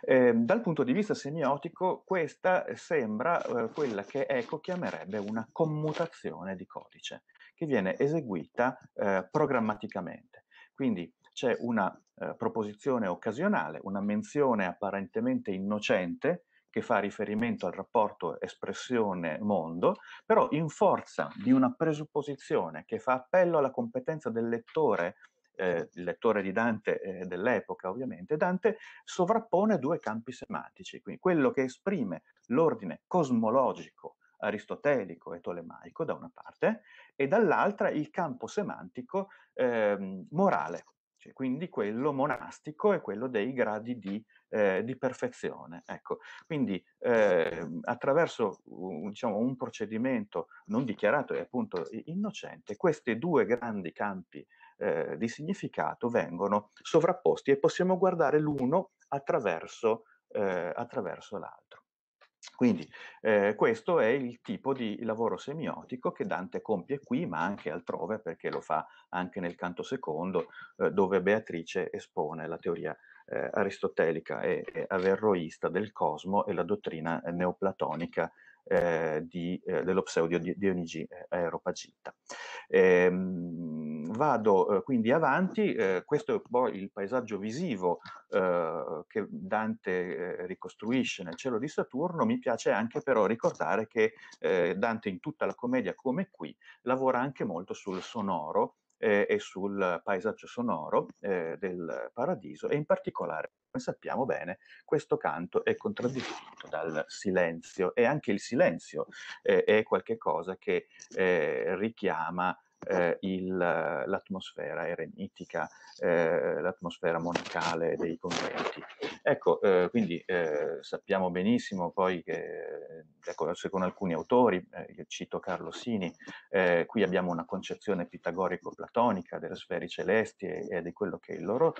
Eh, dal punto di vista semiotico, questa sembra eh, quella che Eco chiamerebbe una commutazione di codice, che viene eseguita eh, programmaticamente. Quindi c'è una eh, proposizione occasionale, una menzione apparentemente innocente che fa riferimento al rapporto espressione-mondo, però in forza di una presupposizione che fa appello alla competenza del lettore eh, il lettore di Dante eh, dell'epoca ovviamente, Dante sovrappone due campi semantici, quindi quello che esprime l'ordine cosmologico aristotelico e tolemaico da una parte e dall'altra il campo semantico eh, morale, cioè quindi quello monastico e quello dei gradi di, eh, di perfezione. Ecco, quindi eh, attraverso diciamo, un procedimento non dichiarato e appunto innocente, questi due grandi campi eh, di significato vengono sovrapposti e possiamo guardare l'uno attraverso, eh, attraverso l'altro. Quindi eh, questo è il tipo di lavoro semiotico che Dante compie qui, ma anche altrove, perché lo fa anche nel canto secondo, eh, dove Beatrice espone la teoria eh, aristotelica e, e averroista del cosmo e la dottrina eh, neoplatonica eh, di, eh, dello pseudo Dionigi eh, Aeropagita. Ehm, vado eh, quindi avanti, eh, questo è poi il paesaggio visivo eh, che Dante ricostruisce nel cielo di Saturno, mi piace anche però ricordare che Dante in tutta la commedia come qui lavora anche molto sul sonoro, eh, e sul paesaggio sonoro eh, del paradiso e in particolare, come sappiamo bene, questo canto è contraddistinto dal silenzio e anche il silenzio eh, è qualcosa che eh, richiama eh, il, l'atmosfera eremitica, eh, l'atmosfera monacale dei conventi. Ecco, eh, quindi eh, sappiamo benissimo poi che, eh, ecco, con alcuni autori, eh, io cito Carlo Sini, qui abbiamo una concezione pitagorico-platonica delle sfere celesti e, e di quello che è il loro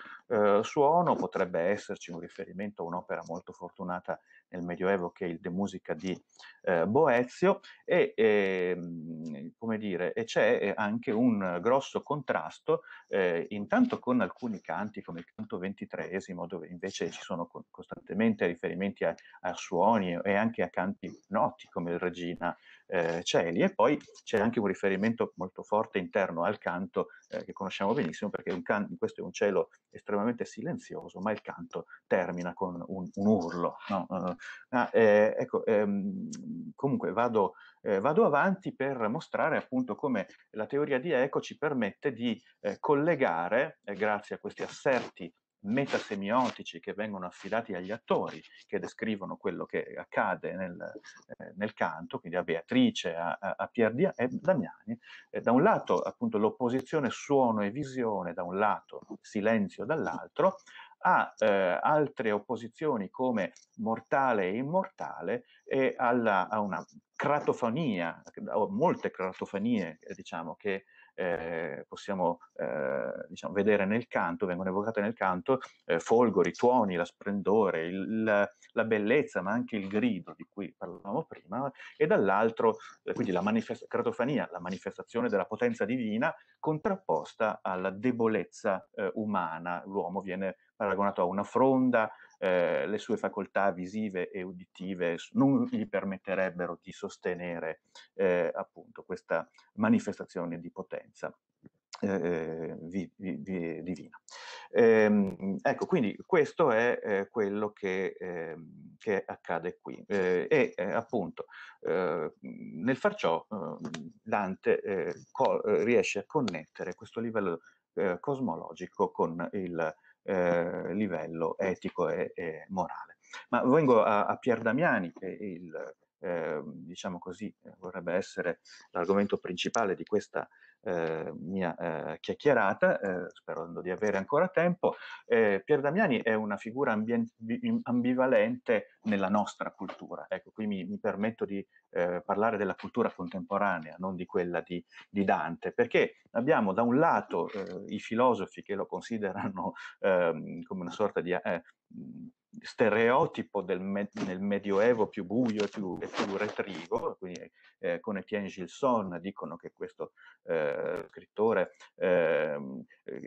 suono, potrebbe esserci un riferimento a un'opera molto fortunata nel Medioevo che è il De Musica di eh, Boezio e, ehm, e, dire, e, c'è eh, anche un grosso contrasto eh, intanto con alcuni canti come il canto ventitreesimo dove invece ci sono costantemente riferimenti a, a suoni e anche a canti noti come il Regina eh, Celi. E poi c'è anche un riferimento molto forte interno al canto eh, che conosciamo benissimo, perché can- questo è un cielo estremamente silenzioso, ma il canto termina con un, un urlo. No? Uh, ah, eh, ecco, ehm, comunque vado, eh, vado, avanti per mostrare appunto come la teoria di Eco ci permette di eh, collegare, grazie a questi asserti metasemiotici che vengono affidati agli attori che descrivono quello che accade nel, eh, nel canto, quindi a Beatrice, a, a Pier Dia e Damiani. Eh, da un lato appunto l'opposizione suono e visione, da un lato silenzio dall'altro, a eh, altre opposizioni come mortale e immortale e alla, a una cratofonia, o molte cratofanie diciamo che eh, possiamo eh, diciamo, vedere nel canto, vengono evocate nel canto eh, folgori, tuoni, la splendore, il, la, la, bellezza, ma anche il grido di cui parlavamo prima, e dall'altro, eh, quindi la manifest- cratofania, la manifestazione della potenza divina, contrapposta alla debolezza eh, umana. L'uomo viene paragonato a una fronda, eh, le sue facoltà visive e uditive non gli permetterebbero di sostenere eh, appunto questa manifestazione di potenza. Eh, eh vi, vi, divina. Eh, ecco, quindi questo è eh, quello che, ehm, che, accade qui. Eh, e eh, appunto nel far ciò ehm, Dante riesce a connettere questo livello cosmologico con il eh, livello etico e, e, morale. Ma vengo a, a Pier Damiani, che il, eh, diciamo così, eh, vorrebbe essere l'argomento principale di questa eh, mia eh, chiacchierata, eh, sperando di avere ancora tempo. Eh, Pier Damiani è una figura ambien- ambivalente nella nostra cultura. Ecco, qui mi, mi permetto di eh, parlare della cultura contemporanea, non di quella di, di Dante, perché abbiamo da un lato eh, i filosofi che lo considerano ehm, come una sorta di stereotipo del me- nel medioevo più buio e più, e più retrivo, quindi eh, con Etienne Gilson dicono che questo eh, scrittore eh,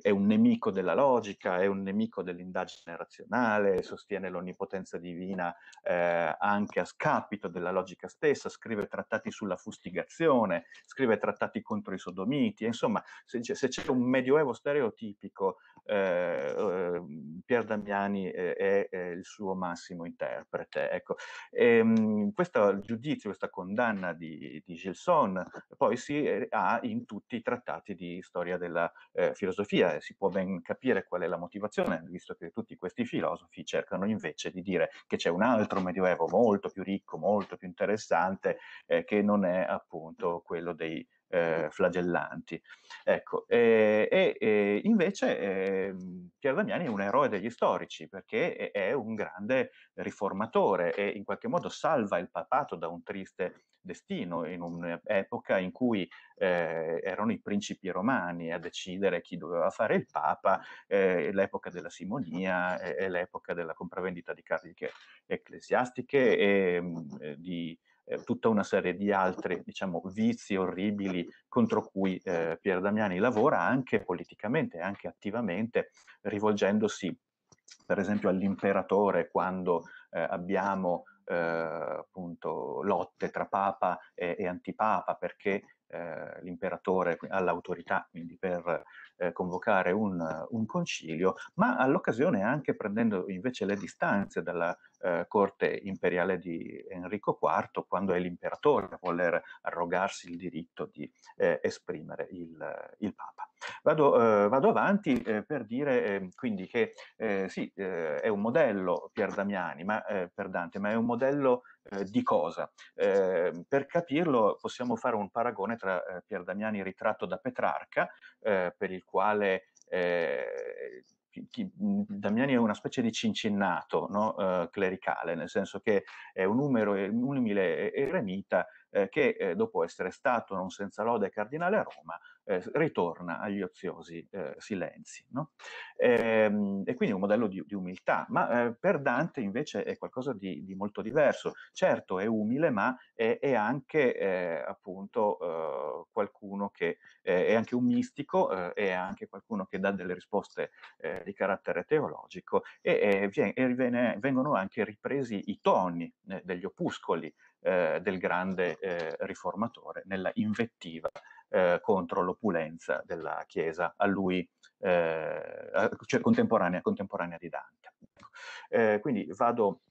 è un nemico della logica, è un nemico dell'indagine razionale, sostiene l'onnipotenza divina eh, anche a scapito della logica stessa, scrive trattati sulla fustigazione, scrive trattati contro i sodomiti, insomma se, se c'è un medioevo stereotipico eh, eh, Pier Damiani è il suo massimo interprete. Ecco. E, mh, questo giudizio, questa condanna di, di Gilson poi si eh, ha in tutti i trattati di storia della eh, filosofia e si può ben capire qual è la motivazione, visto che tutti questi filosofi cercano invece di dire che c'è un altro medioevo molto più ricco, molto più interessante, eh, che non è appunto quello dei eh, flagellanti. Ecco, eh, e, e eh, invece eh, Pier Damiani è un eroe degli storici perché è un grande riformatore e in qualche modo salva il papato da un triste destino in un'epoca in cui eh, erano i principi romani a decidere chi doveva fare il papa, eh, l'epoca della simonia eh, e l'epoca della compravendita di cariche ecclesiastiche e ehm, mh, di eh, tutta una serie di altri diciamo, vizi orribili contro cui eh, Pier Damiani lavora anche politicamente, anche attivamente, rivolgendosi per esempio all'imperatore quando eh, abbiamo eh, appunto lotte tra papa e, e antipapa perché eh, l'imperatore ha l'autorità quindi per eh, convocare un, un, concilio, ma all'occasione anche prendendo invece le distanze dalla eh, corte imperiale di Enrico IV, quando è l'imperatore a voler arrogarsi il diritto di eh, esprimere il, il, Papa. Vado, eh, vado avanti eh, per dire ehm, quindi che eh, sì, è un modello Pier Damiani, ma, per Dante, ma è un modello di cosa? Eh, per capirlo possiamo fare un paragone tra eh, Pier Damiani ritratto da Petrarca, eh, per il quale eh, chi, Damiani è una specie di cincinnato no? eh, clericale, nel senso che è un, numero, un umile eh, eremita eh, che eh, dopo essere stato non senza lode cardinale a Roma eh, ritorna agli oziosi eh, silenzi. No? E, ehm, e, quindi un modello di, di umiltà, ma eh, per Dante invece è qualcosa di, di, molto diverso. Certo è umile, ma è, è anche eh, appunto eh, qualcuno che è anche un mistico, è anche qualcuno che dà delle risposte di carattere teologico e, e viene, vengono anche ripresi i toni degli opuscoli del grande riformatore nella invettiva eh, contro l'opulenza della Chiesa a lui, eh, cioè contemporanea, contemporanea, di Dante. Eh, quindi vado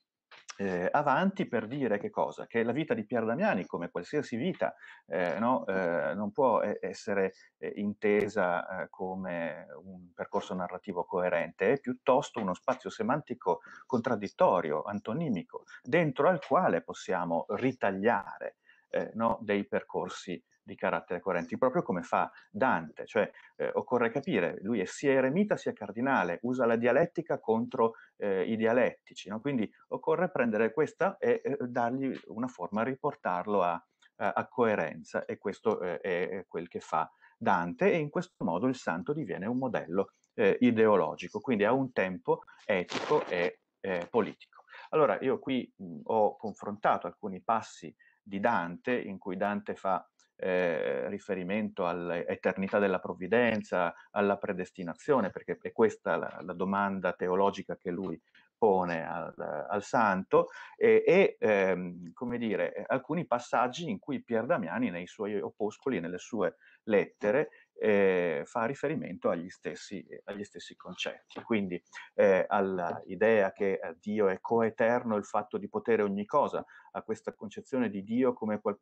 eh, avanti per dire che cosa? Che la vita di Pier Damiani, come qualsiasi vita, eh, no, eh, non può essere eh, intesa eh, come un percorso narrativo coerente, è piuttosto uno spazio semantico contraddittorio, antonimico, dentro al quale possiamo ritagliare eh, no, dei percorsi di carattere coerenti, proprio come fa Dante, cioè eh, occorre capire, lui è sia eremita sia cardinale, usa la dialettica contro eh, i dialettici, no? quindi occorre prendere questa e eh, dargli una forma, riportarlo a, a, a coerenza e questo eh, è quel che fa Dante e in questo modo il santo diviene un modello eh, ideologico, quindi a un tempo etico e eh, politico. Allora io qui mh, ho confrontato alcuni passi di Dante in cui Dante fa eh, riferimento all'eternità della provvidenza, alla predestinazione, perché è questa la, la domanda teologica che lui pone al, al santo, e, e ehm, come dire, alcuni passaggi in cui Pier Damiani nei suoi opuscoli nelle sue lettere eh, fa riferimento agli stessi, agli stessi concetti. Quindi eh, all'idea che eh, Dio è coeterno, il fatto di potere ogni cosa, a questa concezione di Dio come, qual-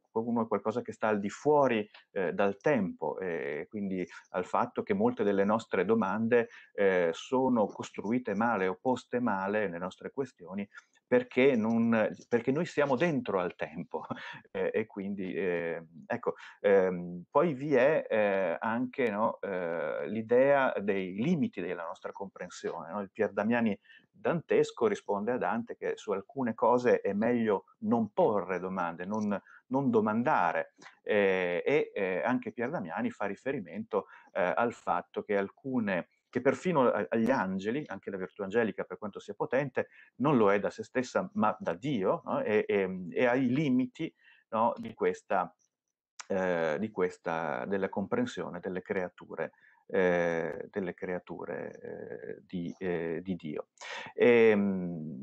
qualcosa che sta al di fuori eh, dal tempo, eh, quindi al fatto che molte delle nostre domande eh, sono costruite male o poste male, le nostre questioni, perché, non, perché noi siamo dentro al tempo eh, e quindi eh, ecco, ehm, poi vi è eh, anche no, eh, l'idea dei limiti della nostra comprensione, no? il Pier Damiani dantesco risponde a Dante che su alcune cose è meglio non porre domande, non, non domandare. Eh, e eh, anche Pier Damiani fa riferimento eh, al fatto che alcune che perfino agli angeli, anche la virtù angelica per quanto sia potente, non lo è da se stessa ma da Dio no? e, e, e, ai limiti no? di questa, eh, di questa, della comprensione delle creature eh, delle creature eh, di, eh, di, Dio. E, ehm,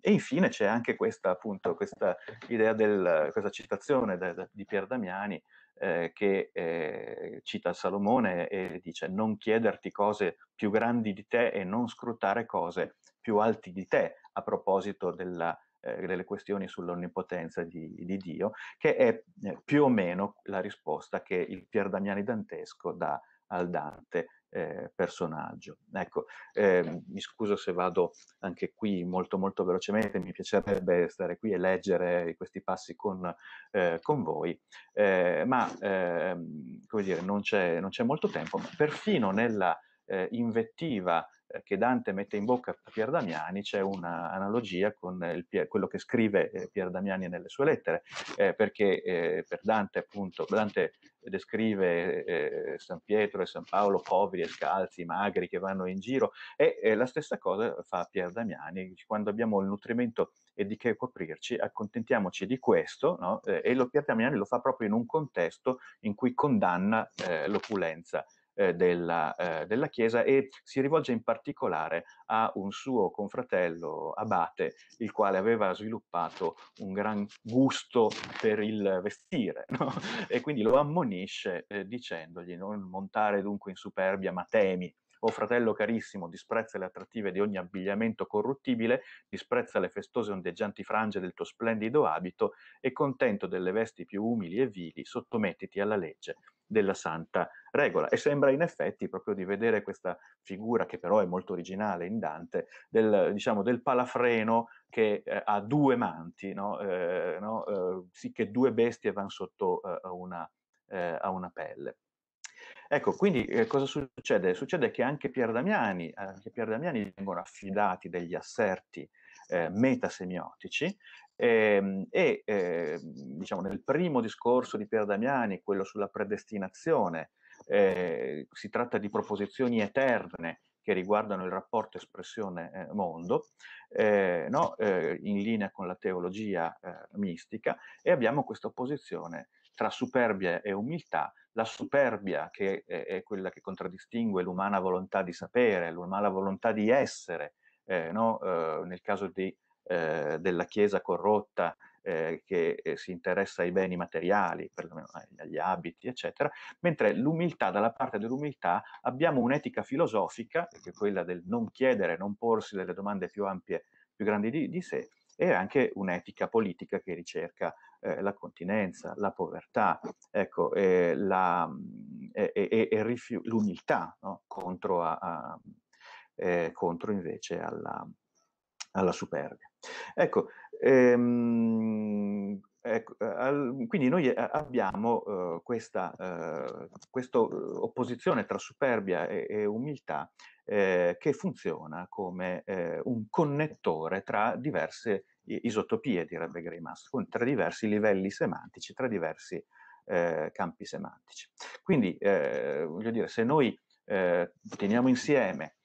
e, infine c'è anche questa, appunto, questa idea del, questa citazione da, da, di Pier Damiani eh, che eh, cita Salomone e dice non chiederti cose più grandi di te e non scrutare cose più alti di te a proposito della, eh, delle questioni sull'onnipotenza di, di Dio, che è eh, più o meno la risposta che il Pier Damiani dantesco dà al Dante eh, personaggio. Ecco, eh, mi scuso se vado anche qui molto molto velocemente, mi piacerebbe stare qui e leggere questi passi con, eh, con voi, eh, ma ehm, come dire, non c'è, non c'è molto tempo, ma perfino nella eh, invettiva che Dante mette in bocca a Pier Damiani c'è un'analogia con il, quello che scrive eh, Pier Damiani nelle sue lettere, eh, perché eh, per Dante, appunto, Dante descrive eh, San Pietro e San Paolo poveri e scalzi, magri che vanno in giro, e la stessa cosa fa Pier Damiani, quando abbiamo il nutrimento e di che coprirci, accontentiamoci di questo, no? Eh, e lo Pier Damiani lo fa proprio in un contesto in cui condanna eh, l'opulenza eh, della, eh, della, Chiesa e si rivolge in particolare a un suo confratello abate, il quale aveva sviluppato un gran gusto per il vestire no? e quindi lo ammonisce eh, dicendogli non montare dunque in superbia ma temi o fratello carissimo, disprezza le attrattive di ogni abbigliamento corruttibile, disprezza le festose ondeggianti frange del tuo splendido abito e contento delle vesti più umili e vili, sottomettiti alla legge della santa regola. E sembra in effetti proprio di vedere questa figura, che però è molto originale in Dante, del, diciamo, del palafreno che eh, ha due manti, no? Eh, no? Eh, sì che due bestie vanno sotto eh, a una, eh, a, una, pelle. Ecco, quindi eh, cosa succede? Succede che anche Pier Damiani, anche Pier Damiani vengono affidati degli asserti metasemiotici Ehm, e, e ehm, diciamo, nel primo discorso di Pier Damiani, quello sulla predestinazione, eh, si tratta di proposizioni eterne che riguardano il rapporto espressione-mondo, eh, eh, no? eh, in linea con la teologia eh, mistica, e abbiamo questa opposizione tra superbia e umiltà, la superbia che è quella che contraddistingue l'umana volontà di sapere, l'umana volontà di essere, eh, no? nel caso di eh, della Chiesa corrotta eh, che eh, si interessa ai beni materiali, perlomeno agli abiti, eccetera, mentre l'umiltà, dalla parte dell'umiltà, abbiamo un'etica filosofica, che è quella del non chiedere, non porsi delle domande più ampie, più grandi di, di sé, e anche un'etica politica che ricerca eh, la continenza, la povertà, ecco, e, la, e, e, e rifiu- l'umiltà no? contro, a, a, eh, contro, invece alla, alla superbia. Ecco, ehm, ecco eh, al, quindi noi eh, abbiamo eh, questa eh, eh, opposizione tra superbia e, e umiltà eh, che funziona come un connettore tra diverse isotopie, direbbe Grimas, tra diversi livelli semantici, tra diversi campi semantici. Quindi, voglio dire, se noi teniamo insieme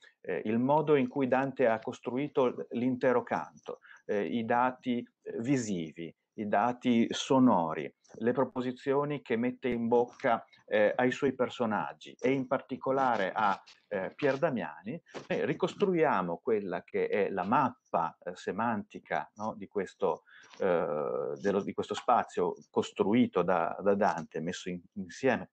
il modo in cui Dante ha costruito l'intero canto, eh, i dati eh, visivi, i dati sonori, le proposizioni che mette in bocca eh, ai suoi personaggi e in particolare a eh, Pier Damiani, e eh, ricostruiamo quella che è la mappa eh, semantica no, di, questo, eh, dello, di, questo, spazio costruito da, da Dante, messo in, insieme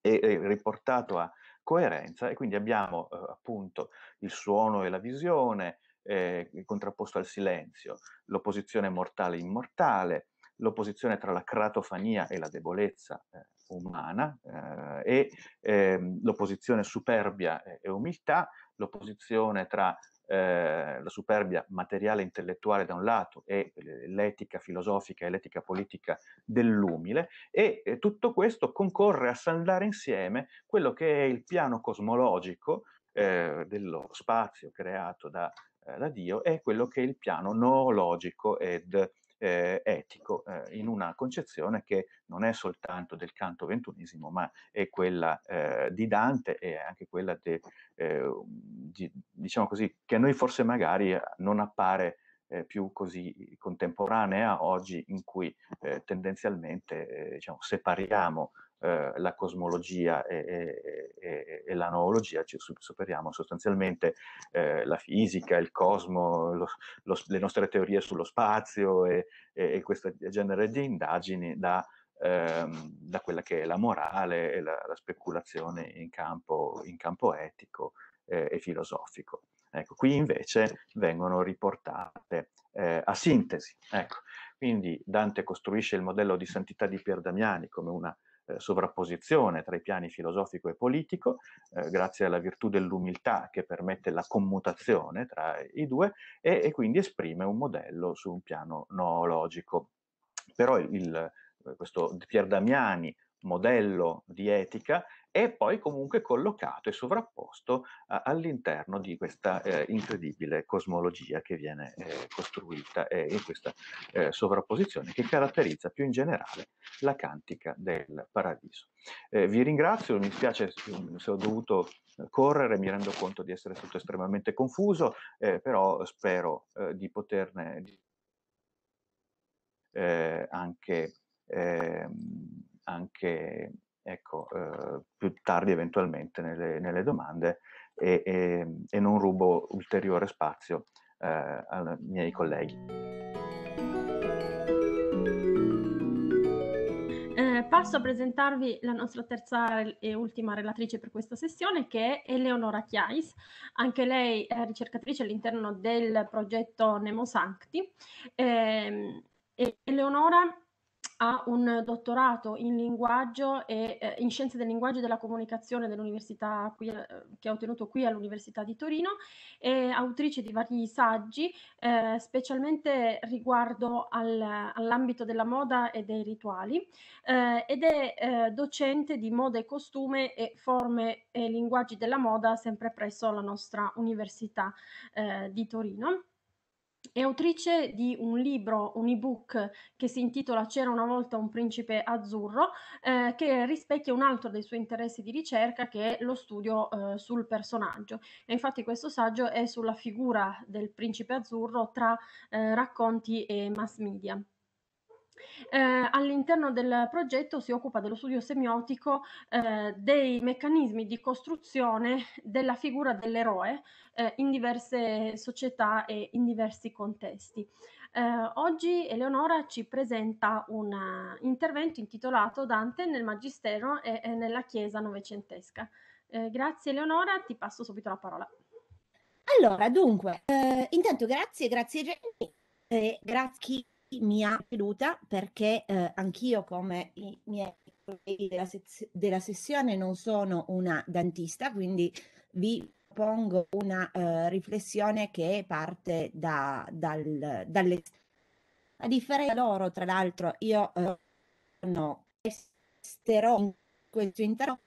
e, e riportato a coerenza e quindi abbiamo appunto il suono e la visione, eh, contrapposto al silenzio, l'opposizione mortale immortale, l'opposizione tra la cratofania e la debolezza eh, umana eh, e ehm, l'opposizione superbia e, umiltà, l'opposizione tra eh, la superbia materiale e intellettuale da un lato e eh, l'etica filosofica e l'etica politica dell'umile e tutto questo concorre a saldare insieme quello che è il piano cosmologico eh, dello spazio creato da eh, da Dio è quello che è il piano noologico ed eh, etico, eh, in una concezione che non è soltanto del canto ventunesimo, ma è quella eh, di Dante e anche quella de, eh, di, diciamo così, che a noi forse magari eh, non appare più così contemporanea oggi in cui tendenzialmente diciamo, separiamo eh, la cosmologia e, e, e, la noologia, ci superiamo sostanzialmente eh, la fisica, il cosmo, lo, lo, le nostre teorie sullo spazio e, e questo genere di indagini da, ehm, da, quella che è la morale e la, la speculazione in campo, in campo etico eh, e filosofico. Ecco, qui invece vengono riportate eh, a sintesi. Ecco, quindi Dante costruisce il modello di santità di Pier Damiani come una eh, sovrapposizione tra i piani filosofico e politico, eh, grazie alla virtù dell'umiltà che permette la commutazione tra i due e, e quindi esprime un modello su un piano noologico. Però il, eh, questo Pier Damiani modello di etica è poi comunque collocato e sovrapposto eh, all'interno di questa eh, incredibile cosmologia che viene eh, costruita e in questa eh, sovrapposizione che caratterizza più in generale la cantica del paradiso. Eh, vi ringrazio, mi spiace se ho dovuto correre, mi rendo conto di essere stato estremamente confuso, eh, però spero di poterne anche... Ehm, anche ecco, eh, più tardi eventualmente nelle, nelle domande e, e, e, non rubo ulteriore spazio eh, ai miei colleghi. Eh, passo a presentarvi la nostra terza e ultima relatrice per questa sessione che è Eleonora Chiais, anche lei è ricercatrice all'interno del progetto Nemo Sancti. Ehm, Eleonora ha un dottorato in linguaggio e eh, in scienze del linguaggio e della comunicazione dell'università qui, eh, che ha ottenuto qui all'Università di Torino è autrice di vari saggi, eh, specialmente riguardo al, all'ambito della moda e dei rituali, eh, ed è eh, docente di moda e costume e forme e linguaggi della moda sempre presso la nostra Università eh, di Torino è autrice di un libro, un ebook che si intitola C'era una volta un principe azzurro, eh, che rispecchia un altro dei suoi interessi di ricerca che è lo studio eh, sul personaggio. E infatti questo saggio è sulla figura del principe azzurro tra eh, racconti e mass media eh, all'interno del progetto si occupa dello studio semiotico eh, dei meccanismi di costruzione della figura dell'eroe eh, in diverse società e in diversi contesti. Eh, oggi Eleonora ci presenta un eh, intervento intitolato Dante nel Magistero e, e nella Chiesa novecentesca. Eh, grazie Eleonora, ti passo subito la parola. Allora, dunque, intanto grazie, grazie Jenny, grazie infatti mi ha seduta perché eh, anch'io come i miei colleghi della, sez- della, sessione non sono una dentista, quindi vi propongo una eh, riflessione che parte da, dal, dalle... A differenza di loro, tra l'altro, io eh, no, in questo intero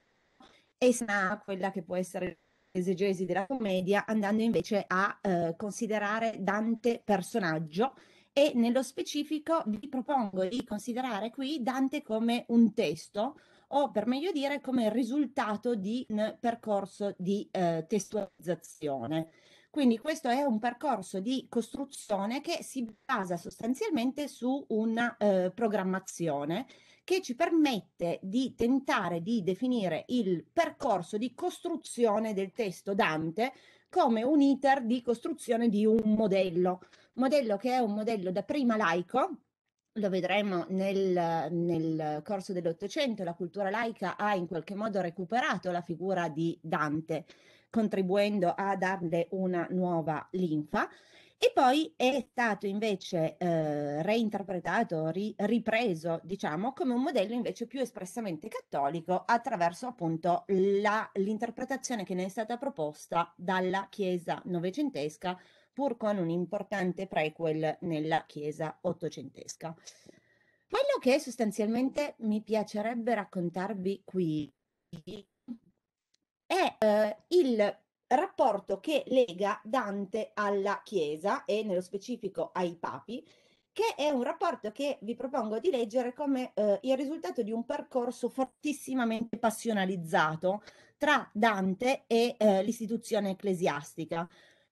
e sarà quella che può essere esegesi della commedia, andando invece a eh, considerare Dante personaggio e nello specifico vi propongo di considerare qui Dante come un testo o per meglio dire come risultato di un percorso di eh, testualizzazione. Quindi questo è un percorso di costruzione che si basa sostanzialmente su una eh, programmazione che ci permette di tentare di definire il percorso di costruzione del testo Dante come un iter di costruzione di un modello modello che è un modello da prima laico, lo vedremo nel, nel corso dell'Ottocento, la cultura laica ha in qualche modo recuperato la figura di Dante, contribuendo a darle una nuova linfa. E poi è stato invece eh, reinterpretato, ri, ripreso, diciamo, come un modello invece più espressamente cattolico attraverso appunto l'interpretazione che ne è stata proposta dalla Chiesa novecentesca pur con un importante prequel nella chiesa ottocentesca. Quello che sostanzialmente mi piacerebbe raccontarvi qui è eh, il rapporto che lega Dante alla Chiesa e nello specifico ai papi, che è un rapporto che vi propongo di leggere come eh, il risultato di un percorso fortissimamente passionalizzato tra Dante e eh, l'istituzione ecclesiastica.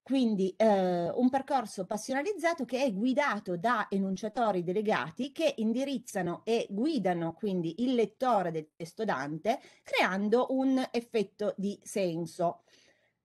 Quindi eh, un percorso passionalizzato che è guidato da enunciatori delegati che indirizzano e guidano quindi il lettore del testo Dante creando un effetto di senso.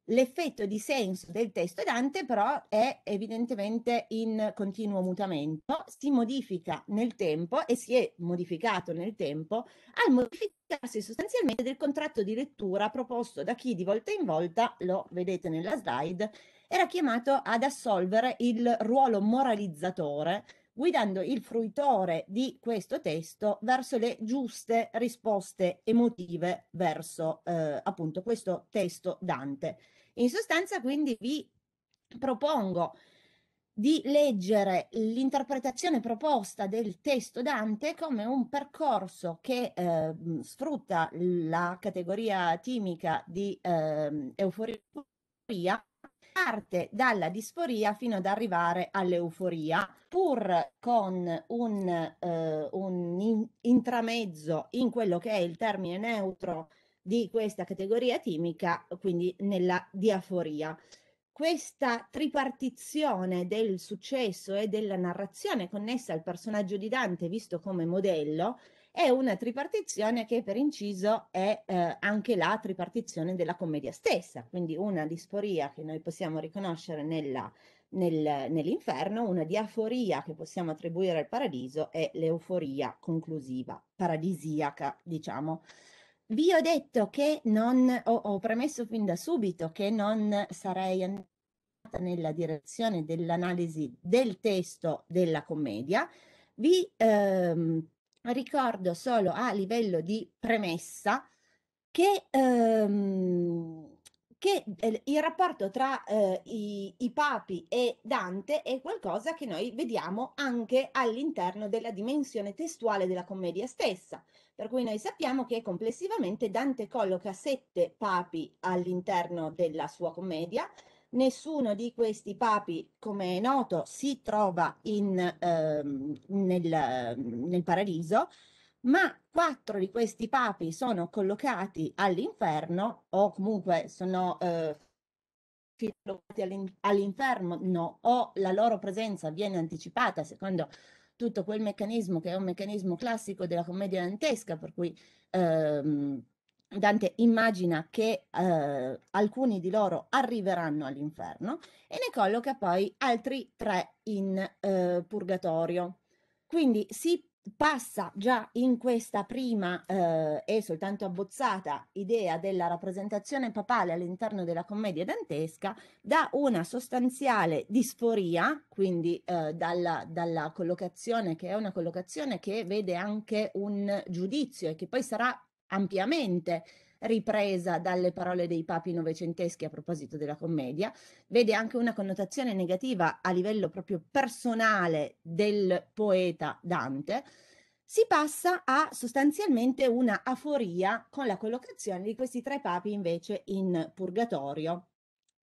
L'effetto di senso del testo Dante però è evidentemente in continuo mutamento, si modifica nel tempo e si è modificato nel tempo al modificarsi sostanzialmente del contratto di lettura proposto da chi di volta in volta, lo vedete nella slide, era chiamato ad assolvere il ruolo moralizzatore, guidando il fruitore di questo testo verso le giuste risposte emotive verso eh, appunto questo testo Dante. In sostanza quindi vi propongo di leggere l'interpretazione proposta del testo Dante come un percorso che eh, sfrutta la categoria timica di eh, euforia parte dalla disforia fino ad arrivare all'euforia, pur con un, eh, un in, intramezzo in quello che è il termine neutro di questa categoria timica, quindi nella diaforia. Questa tripartizione del successo e della narrazione connessa al personaggio di Dante visto come modello è una tripartizione che per inciso è eh, anche la tripartizione della commedia stessa, quindi una disporia che noi possiamo riconoscere nella, nel, nell'inferno, una diaforia che possiamo attribuire al paradiso e l'euforia conclusiva, paradisiaca, diciamo. Vi ho detto che non, ho, ho premesso fin da subito che non sarei andata nella direzione dell'analisi del testo della commedia, vi ehm, ricordo solo a livello di premessa che, ehm, che ehm, il rapporto tra eh, i, i, papi e Dante è qualcosa che noi vediamo anche all'interno della dimensione testuale della commedia stessa, per cui noi sappiamo che complessivamente Dante colloca sette papi all'interno della sua commedia, Nessuno di questi papi, come è noto, si trova in, ehm, nel, nel paradiso, ma quattro di questi papi sono collocati all'inferno o comunque sono eh, collocati all'inferno o la loro presenza viene anticipata secondo tutto quel meccanismo che è un meccanismo classico della commedia dantesca per cui ehm, Dante immagina che eh, alcuni di loro arriveranno all'inferno e ne colloca poi altri tre in eh, purgatorio. Quindi si passa già in questa prima eh, e soltanto abbozzata idea della rappresentazione papale all'interno della commedia dantesca da una sostanziale disforia, quindi eh, dalla, dalla collocazione che è una collocazione che vede anche un giudizio e che poi sarà ampiamente ripresa dalle parole dei papi novecenteschi a proposito della commedia, vede anche una connotazione negativa a livello proprio personale del poeta Dante, si passa a sostanzialmente una aforia con la collocazione di questi tre papi invece in purgatorio.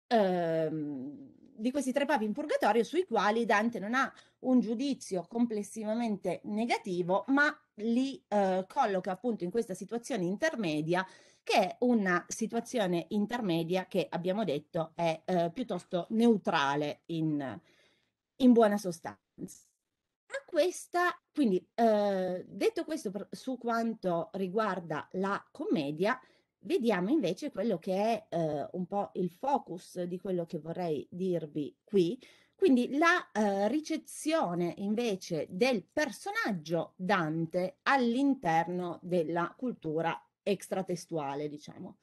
Ehm, di questi tre papi in purgatorio sui quali Dante non ha un giudizio complessivamente negativo, ma li eh, colloca appunto in questa situazione intermedia, che è una situazione intermedia che abbiamo detto è eh, piuttosto neutrale in, in buona sostanza. A questa, quindi eh, detto questo per, su quanto riguarda la commedia, vediamo invece quello che è eh, un po' il focus di quello che vorrei dirvi qui, quindi la eh, ricezione invece del personaggio Dante all'interno della cultura extratestuale, diciamo.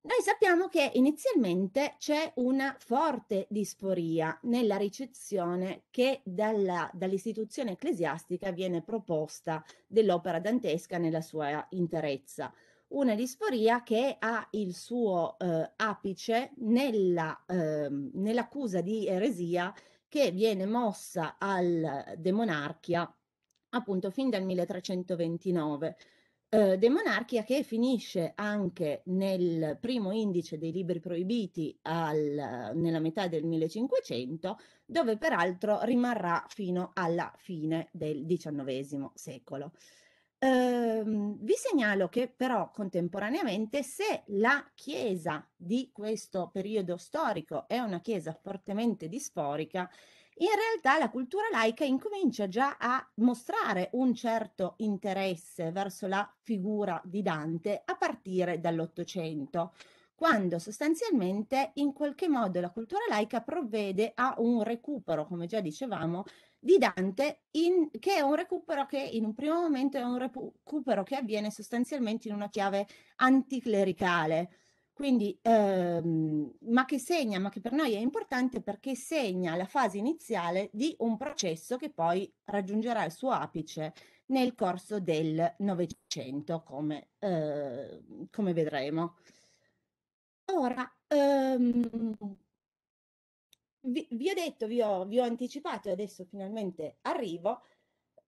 Noi sappiamo che inizialmente c'è una forte disforia nella ricezione che dalla, dall'istituzione ecclesiastica viene proposta dell'opera dantesca nella sua interezza una disforia che ha il suo eh, apice nella, eh, nell'accusa di eresia che viene mossa al De Monarchia appunto fin dal 1329. Eh, De Monarchia che finisce anche nel primo indice dei libri proibiti al, nella metà del 1500, dove peraltro rimarrà fino alla fine del XIX secolo. Ehm, vi segnalo che però contemporaneamente se la chiesa di questo periodo storico è una chiesa fortemente disforica, in realtà la cultura laica incomincia già a mostrare un certo interesse verso la figura di Dante a partire dall'Ottocento, quando sostanzialmente in qualche modo la cultura laica provvede a un recupero, come già dicevamo, di Dante, in, che è un recupero che in un primo momento è un recupero che avviene sostanzialmente in una chiave anticlericale, quindi, ehm, ma che segna, ma che per noi è importante perché segna la fase iniziale di un processo che poi raggiungerà il suo apice nel corso del Novecento, come, eh, come vedremo. Ora, ehm, vi, vi ho detto, vi ho, vi ho anticipato e adesso finalmente arrivo,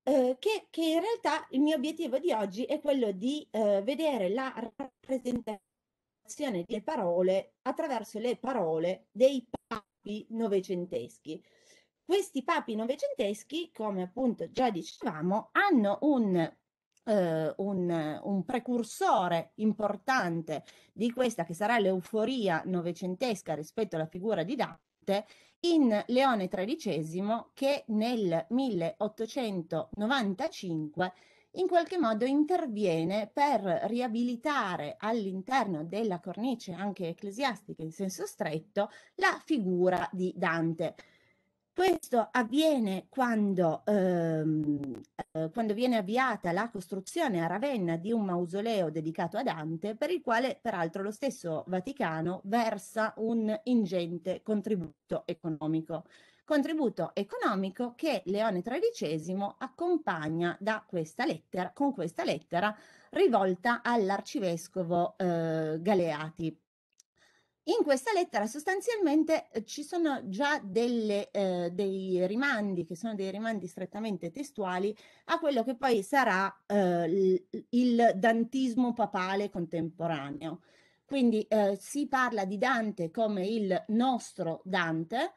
eh, che, che, in realtà il mio obiettivo di oggi è quello di eh, vedere la rappresentazione delle parole attraverso le parole dei papi novecenteschi. Questi papi novecenteschi, come appunto già dicevamo, hanno un Uh, un, un, precursore importante di questa che sarà l'euforia novecentesca rispetto alla figura di Dante scritte in Leone XIII che nel 1895 in qualche modo interviene per riabilitare all'interno della cornice anche ecclesiastica in senso stretto la figura di Dante. Questo avviene quando, ehm, eh, quando, viene avviata la costruzione a Ravenna di un mausoleo dedicato a Dante, per il quale peraltro lo stesso Vaticano versa un ingente contributo economico. Contributo economico che Leone XIII accompagna questa lettera, con questa lettera rivolta all'arcivescovo eh, Galeati in questa lettera sostanzialmente eh, ci sono già delle, eh, dei rimandi, che sono dei rimandi strettamente testuali, a quello che poi sarà eh, il dantismo papale contemporaneo. Quindi eh, si parla di Dante come il nostro Dante,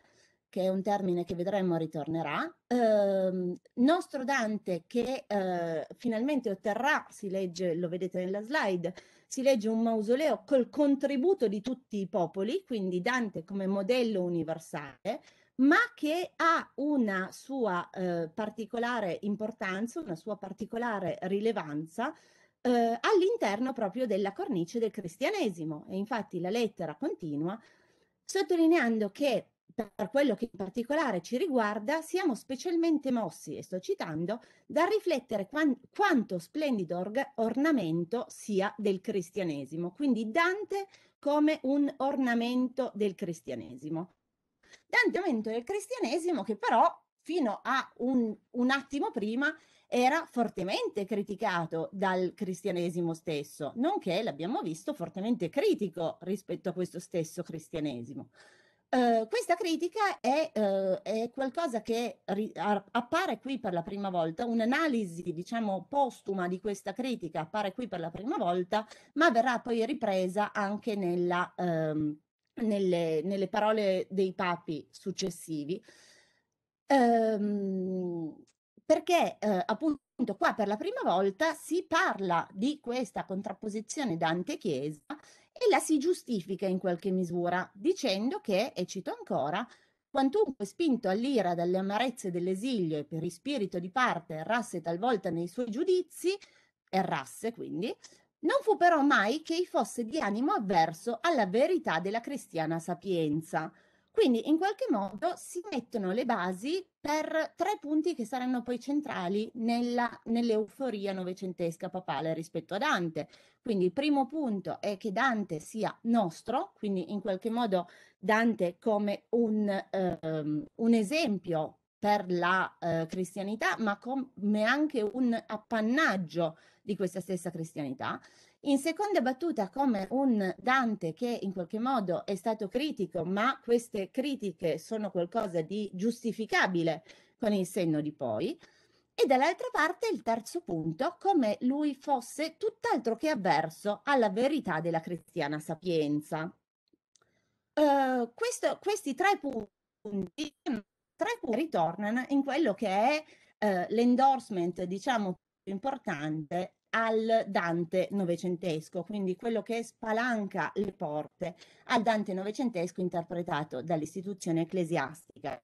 che è un termine che vedremo ritornerà, eh, nostro Dante che eh, finalmente otterrà, si legge, lo vedete nella slide, si legge un mausoleo col contributo di tutti i popoli, quindi Dante come modello universale, ma che ha una sua eh, particolare importanza, una sua particolare rilevanza eh, all'interno proprio della cornice del cristianesimo. E infatti la lettera continua sottolineando che per quello che in particolare ci riguarda, siamo specialmente mossi, e sto citando, dal riflettere quan- quanto splendido orga- ornamento sia del cristianesimo, quindi Dante come un ornamento del cristianesimo. Dante ornamento del cristianesimo che però fino a un, un attimo prima era fortemente criticato dal cristianesimo stesso, nonché l'abbiamo visto fortemente critico rispetto a questo stesso cristianesimo. Uhm, questa critica è, uh, è qualcosa che ri- appare qui per la prima volta, un'analisi diciamo postuma di questa critica appare qui per la prima volta, ma verrà poi ripresa anche nella, um, nelle, nelle, parole dei papi successivi. Um, perché eh, appunto qua per la prima volta si parla di questa contrapposizione Dante-Chiesa e la si giustifica in qualche misura dicendo che, e cito ancora, quantunque spinto all'ira dalle amarezze dell'esilio e per spirito di parte errasse talvolta nei suoi giudizi, errasse quindi, non fu però mai che fosse di animo avverso alla verità della cristiana sapienza, quindi in qualche modo si mettono le basi per tre punti che saranno poi centrali nell'euforia novecentesca papale rispetto a Dante. Quindi il primo punto è che Dante sia nostro, quindi in qualche modo Dante come un, ehm, un esempio per la eh, cristianità, ma come anche un appannaggio di questa stessa cristianità. In seconda battuta, come un Dante che in qualche modo è stato critico, ma queste critiche sono qualcosa di giustificabile con il senno di poi. E dall'altra parte il terzo punto, come lui fosse tutt'altro che avverso alla verità della cristiana sapienza. Uh, questo, questi tre punti, tre punti ritornano in quello che è uh, l'endorsement, diciamo, più importante al Dante novecentesco, quindi quello che spalanca le porte al Dante novecentesco interpretato dall'istituzione ecclesiastica.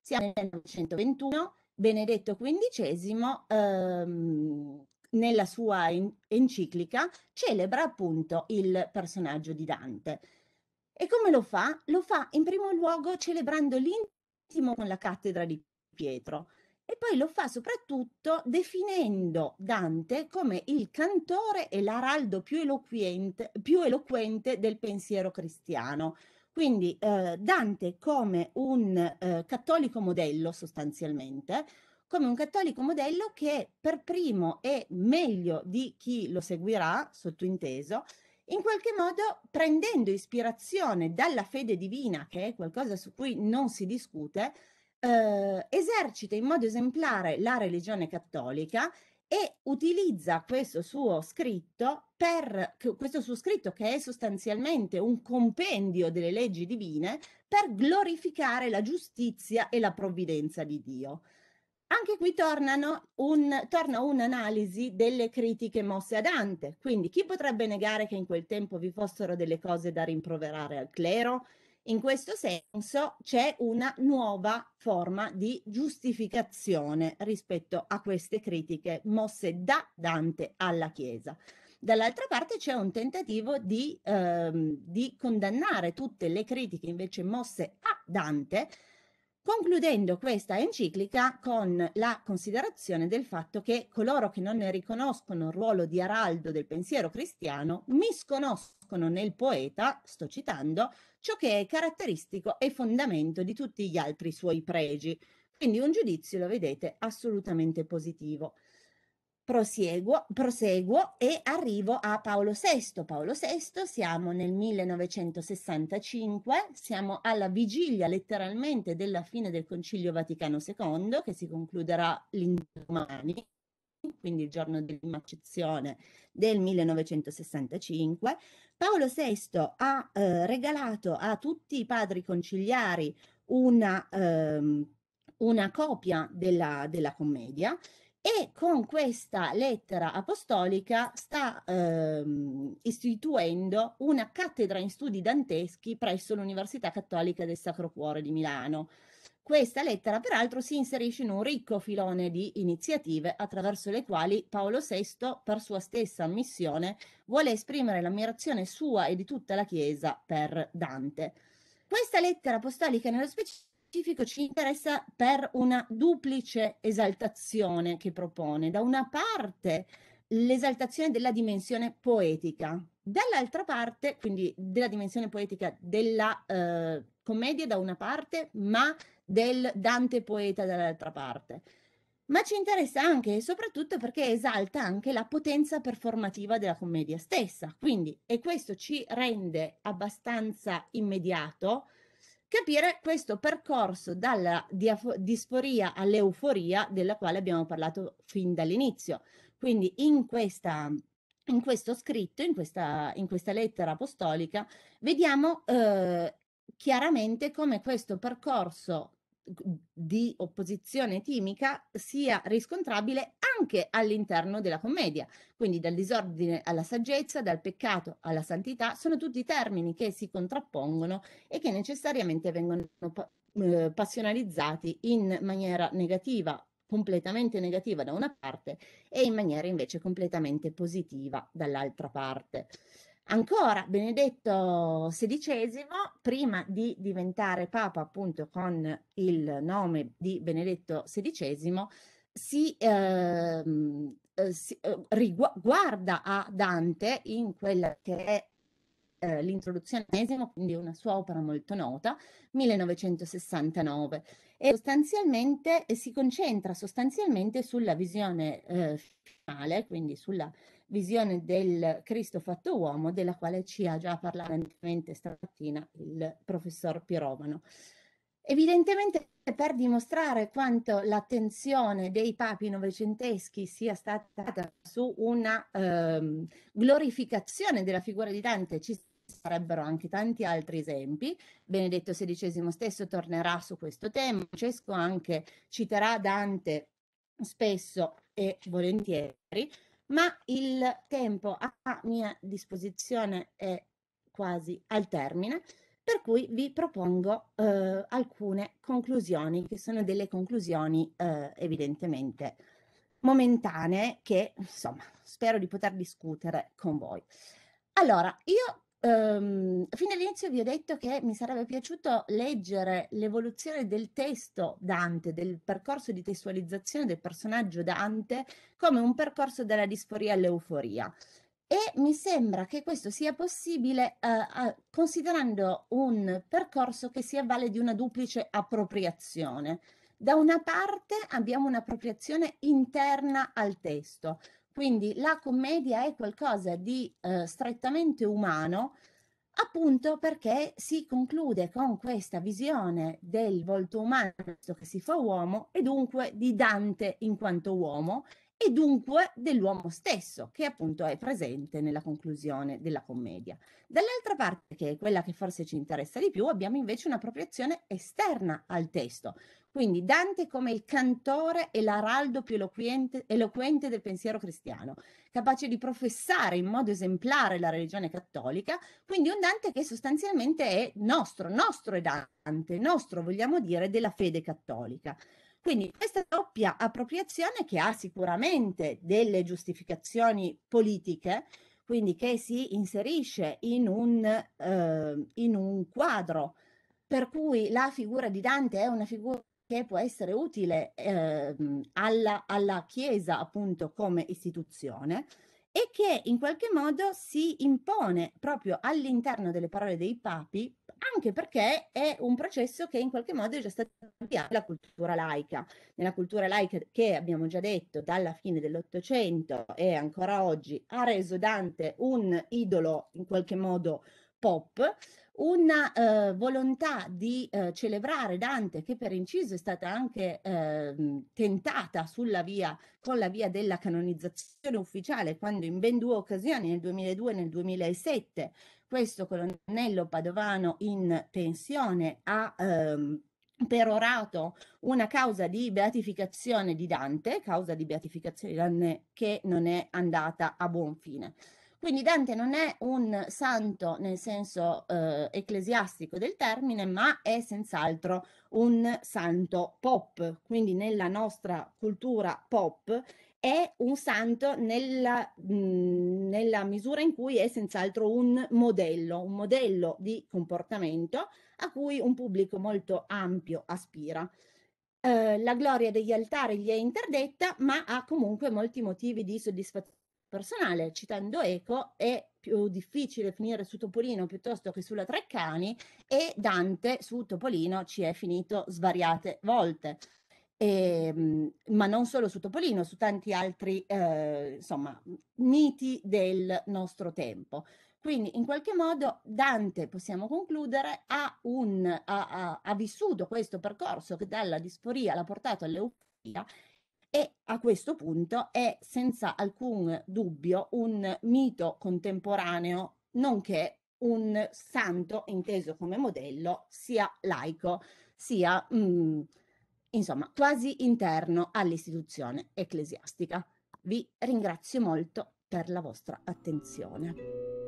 Siamo nel 1921, Benedetto XV ehm, nella sua enciclica celebra appunto il personaggio di Dante. E come lo fa? Lo fa in primo luogo celebrando l'intimo con la cattedra di Pietro, e poi lo fa soprattutto definendo Dante come il cantore e l'araldo più eloquente, più eloquente del pensiero cristiano. Quindi eh, Dante come un eh, cattolico modello sostanzialmente, come un cattolico modello che per primo è meglio di chi lo seguirà, sottointeso, in qualche modo prendendo ispirazione dalla fede divina, che è qualcosa su cui non si discute, eh, esercita in modo esemplare la religione cattolica e utilizza questo suo scritto per questo suo scritto che è sostanzialmente un compendio delle leggi divine per glorificare la giustizia e la provvidenza di Dio. Anche qui un, torna un'analisi delle critiche mosse a Dante, quindi chi potrebbe negare che in quel tempo vi fossero delle cose da rimproverare al clero? In questo senso c'è una nuova forma di giustificazione rispetto a queste critiche mosse da Dante alla Chiesa. Dall'altra parte c'è un tentativo di, ehm, di condannare tutte le critiche invece mosse a Dante, concludendo questa enciclica con la considerazione del fatto che coloro che non ne riconoscono il ruolo di araldo del pensiero cristiano misconoscono nel poeta, sto citando, ciò che è caratteristico e fondamento di tutti gli altri suoi pregi. Quindi un giudizio, lo vedete, assolutamente positivo. Prosieguo, proseguo e arrivo a Paolo VI. Paolo VI, siamo nel 1965, siamo alla vigilia letteralmente della fine del Concilio Vaticano II, che si concluderà l'indomani, quindi il giorno dell'immacizione del 1965, Paolo VI ha eh, regalato a tutti i padri conciliari una, ehm, una copia della, della commedia e con questa lettera apostolica sta ehm, istituendo una cattedra in studi danteschi presso l'Università Cattolica del Sacro Cuore di Milano. Questa lettera peraltro si inserisce in un ricco filone di iniziative attraverso le quali Paolo VI, per sua stessa missione, vuole esprimere l'ammirazione sua e di tutta la Chiesa per Dante. Questa lettera apostolica nello specifico ci interessa per una duplice esaltazione che propone. Da una parte l'esaltazione della dimensione poetica, dall'altra parte, quindi della dimensione poetica della eh, commedia da una parte, ma del Dante poeta dall'altra parte. Ma ci interessa anche e soprattutto perché esalta anche la potenza performativa della commedia stessa. Quindi, e questo ci rende abbastanza immediato, capire questo percorso dalla disforia all'euforia della quale abbiamo parlato fin dall'inizio. Quindi in, questa, in questo scritto, in questa, in questa, lettera apostolica, vediamo eh, chiaramente come questo percorso di opposizione timica sia riscontrabile anche all'interno della commedia, quindi dal disordine alla saggezza, dal peccato alla santità, sono tutti termini che si contrappongono e che necessariamente vengono eh, passionalizzati in maniera negativa, completamente negativa da una parte e in maniera invece completamente positiva dall'altra parte. Ancora Benedetto XVI, prima di diventare Papa appunto con il nome di Benedetto XVI, si, ehm, eh, si eh, riguarda a Dante in quella che è eh, l'introduzione all'ennesimo, quindi una sua opera molto nota, 1969, e sostanzialmente si concentra sostanzialmente sulla visione eh, finale, quindi sulla visione del Cristo fatto uomo, della quale ci ha già parlato ampiamente stamattina il professor Pirovano. Evidentemente per dimostrare quanto l'attenzione dei papi novecenteschi sia stata su una ehm, glorificazione della figura di Dante, ci sarebbero anche tanti altri esempi. Benedetto XVI stesso tornerà su questo tema, Francesco anche citerà Dante spesso e volentieri ma il tempo a mia disposizione è quasi al termine, per cui vi propongo eh, alcune conclusioni, che sono delle conclusioni eh, evidentemente momentanee che, insomma, spero di poter discutere con voi. Allora, io Um, fin all'inizio vi ho detto che mi sarebbe piaciuto leggere l'evoluzione del testo Dante, del percorso di testualizzazione del personaggio Dante, come un percorso dalla disforia all'euforia. E mi sembra che questo sia possibile uh, considerando un percorso che si avvale di una duplice appropriazione. Da una parte abbiamo un'appropriazione interna al testo, quindi la commedia è qualcosa di eh, strettamente umano, appunto perché si conclude con questa visione del volto umano che si fa uomo e dunque di Dante in quanto uomo e dunque dell'uomo stesso, che appunto è presente nella conclusione della commedia. Dall'altra parte, che è quella che forse ci interessa di più, abbiamo invece un'appropriazione esterna al testo. Quindi Dante come il cantore e l'araldo più eloquente, eloquente del pensiero cristiano, capace di professare in modo esemplare la religione cattolica, quindi un Dante che sostanzialmente è nostro, nostro è Dante, nostro vogliamo dire della fede cattolica. Quindi questa doppia appropriazione che ha sicuramente delle giustificazioni politiche, quindi che si inserisce in un, eh, in un quadro per cui la figura di Dante è una figura che può essere utile eh, alla, alla Chiesa appunto come istituzione, e che in qualche modo si impone proprio all'interno delle parole dei papi, anche perché è un processo che in qualche modo è già stato avviato nella cultura laica. Nella cultura laica che abbiamo già detto dalla fine dell'Ottocento e ancora oggi ha reso Dante un idolo in qualche modo pop, una eh, volontà di eh, celebrare Dante che per inciso è stata anche eh, tentata sulla via, con la via della canonizzazione ufficiale quando in ben due occasioni nel 2002 e nel 2007 questo colonnello padovano in pensione ha ehm, perorato una causa di beatificazione di Dante, causa di beatificazione di Dante che non è andata a buon fine. Quindi Dante non è un santo nel senso eh, ecclesiastico del termine, ma è senz'altro un santo pop, quindi nella nostra cultura pop è un santo nella, mh, mm, nella, misura in cui è senz'altro un modello, un modello di comportamento a cui un pubblico molto ampio aspira. Eh, la gloria degli altari gli è interdetta, ma ha comunque molti motivi di soddisfazione personale, citando Eco, è più difficile finire su Topolino piuttosto che sulla Treccani e Dante su Topolino ci è finito svariate volte. E, ehm, ma non solo su Topolino, su tanti altri eh, insomma, miti del nostro tempo. Quindi in qualche modo Dante, possiamo concludere, ha, un, ha, ha, ha vissuto questo percorso che dalla disforia l'ha portato all'euforia e a questo punto è senza alcun dubbio un mito contemporaneo, nonché un santo inteso come modello sia laico sia mh, mm, insomma quasi interno all'istituzione ecclesiastica. Vi ringrazio molto per la vostra attenzione.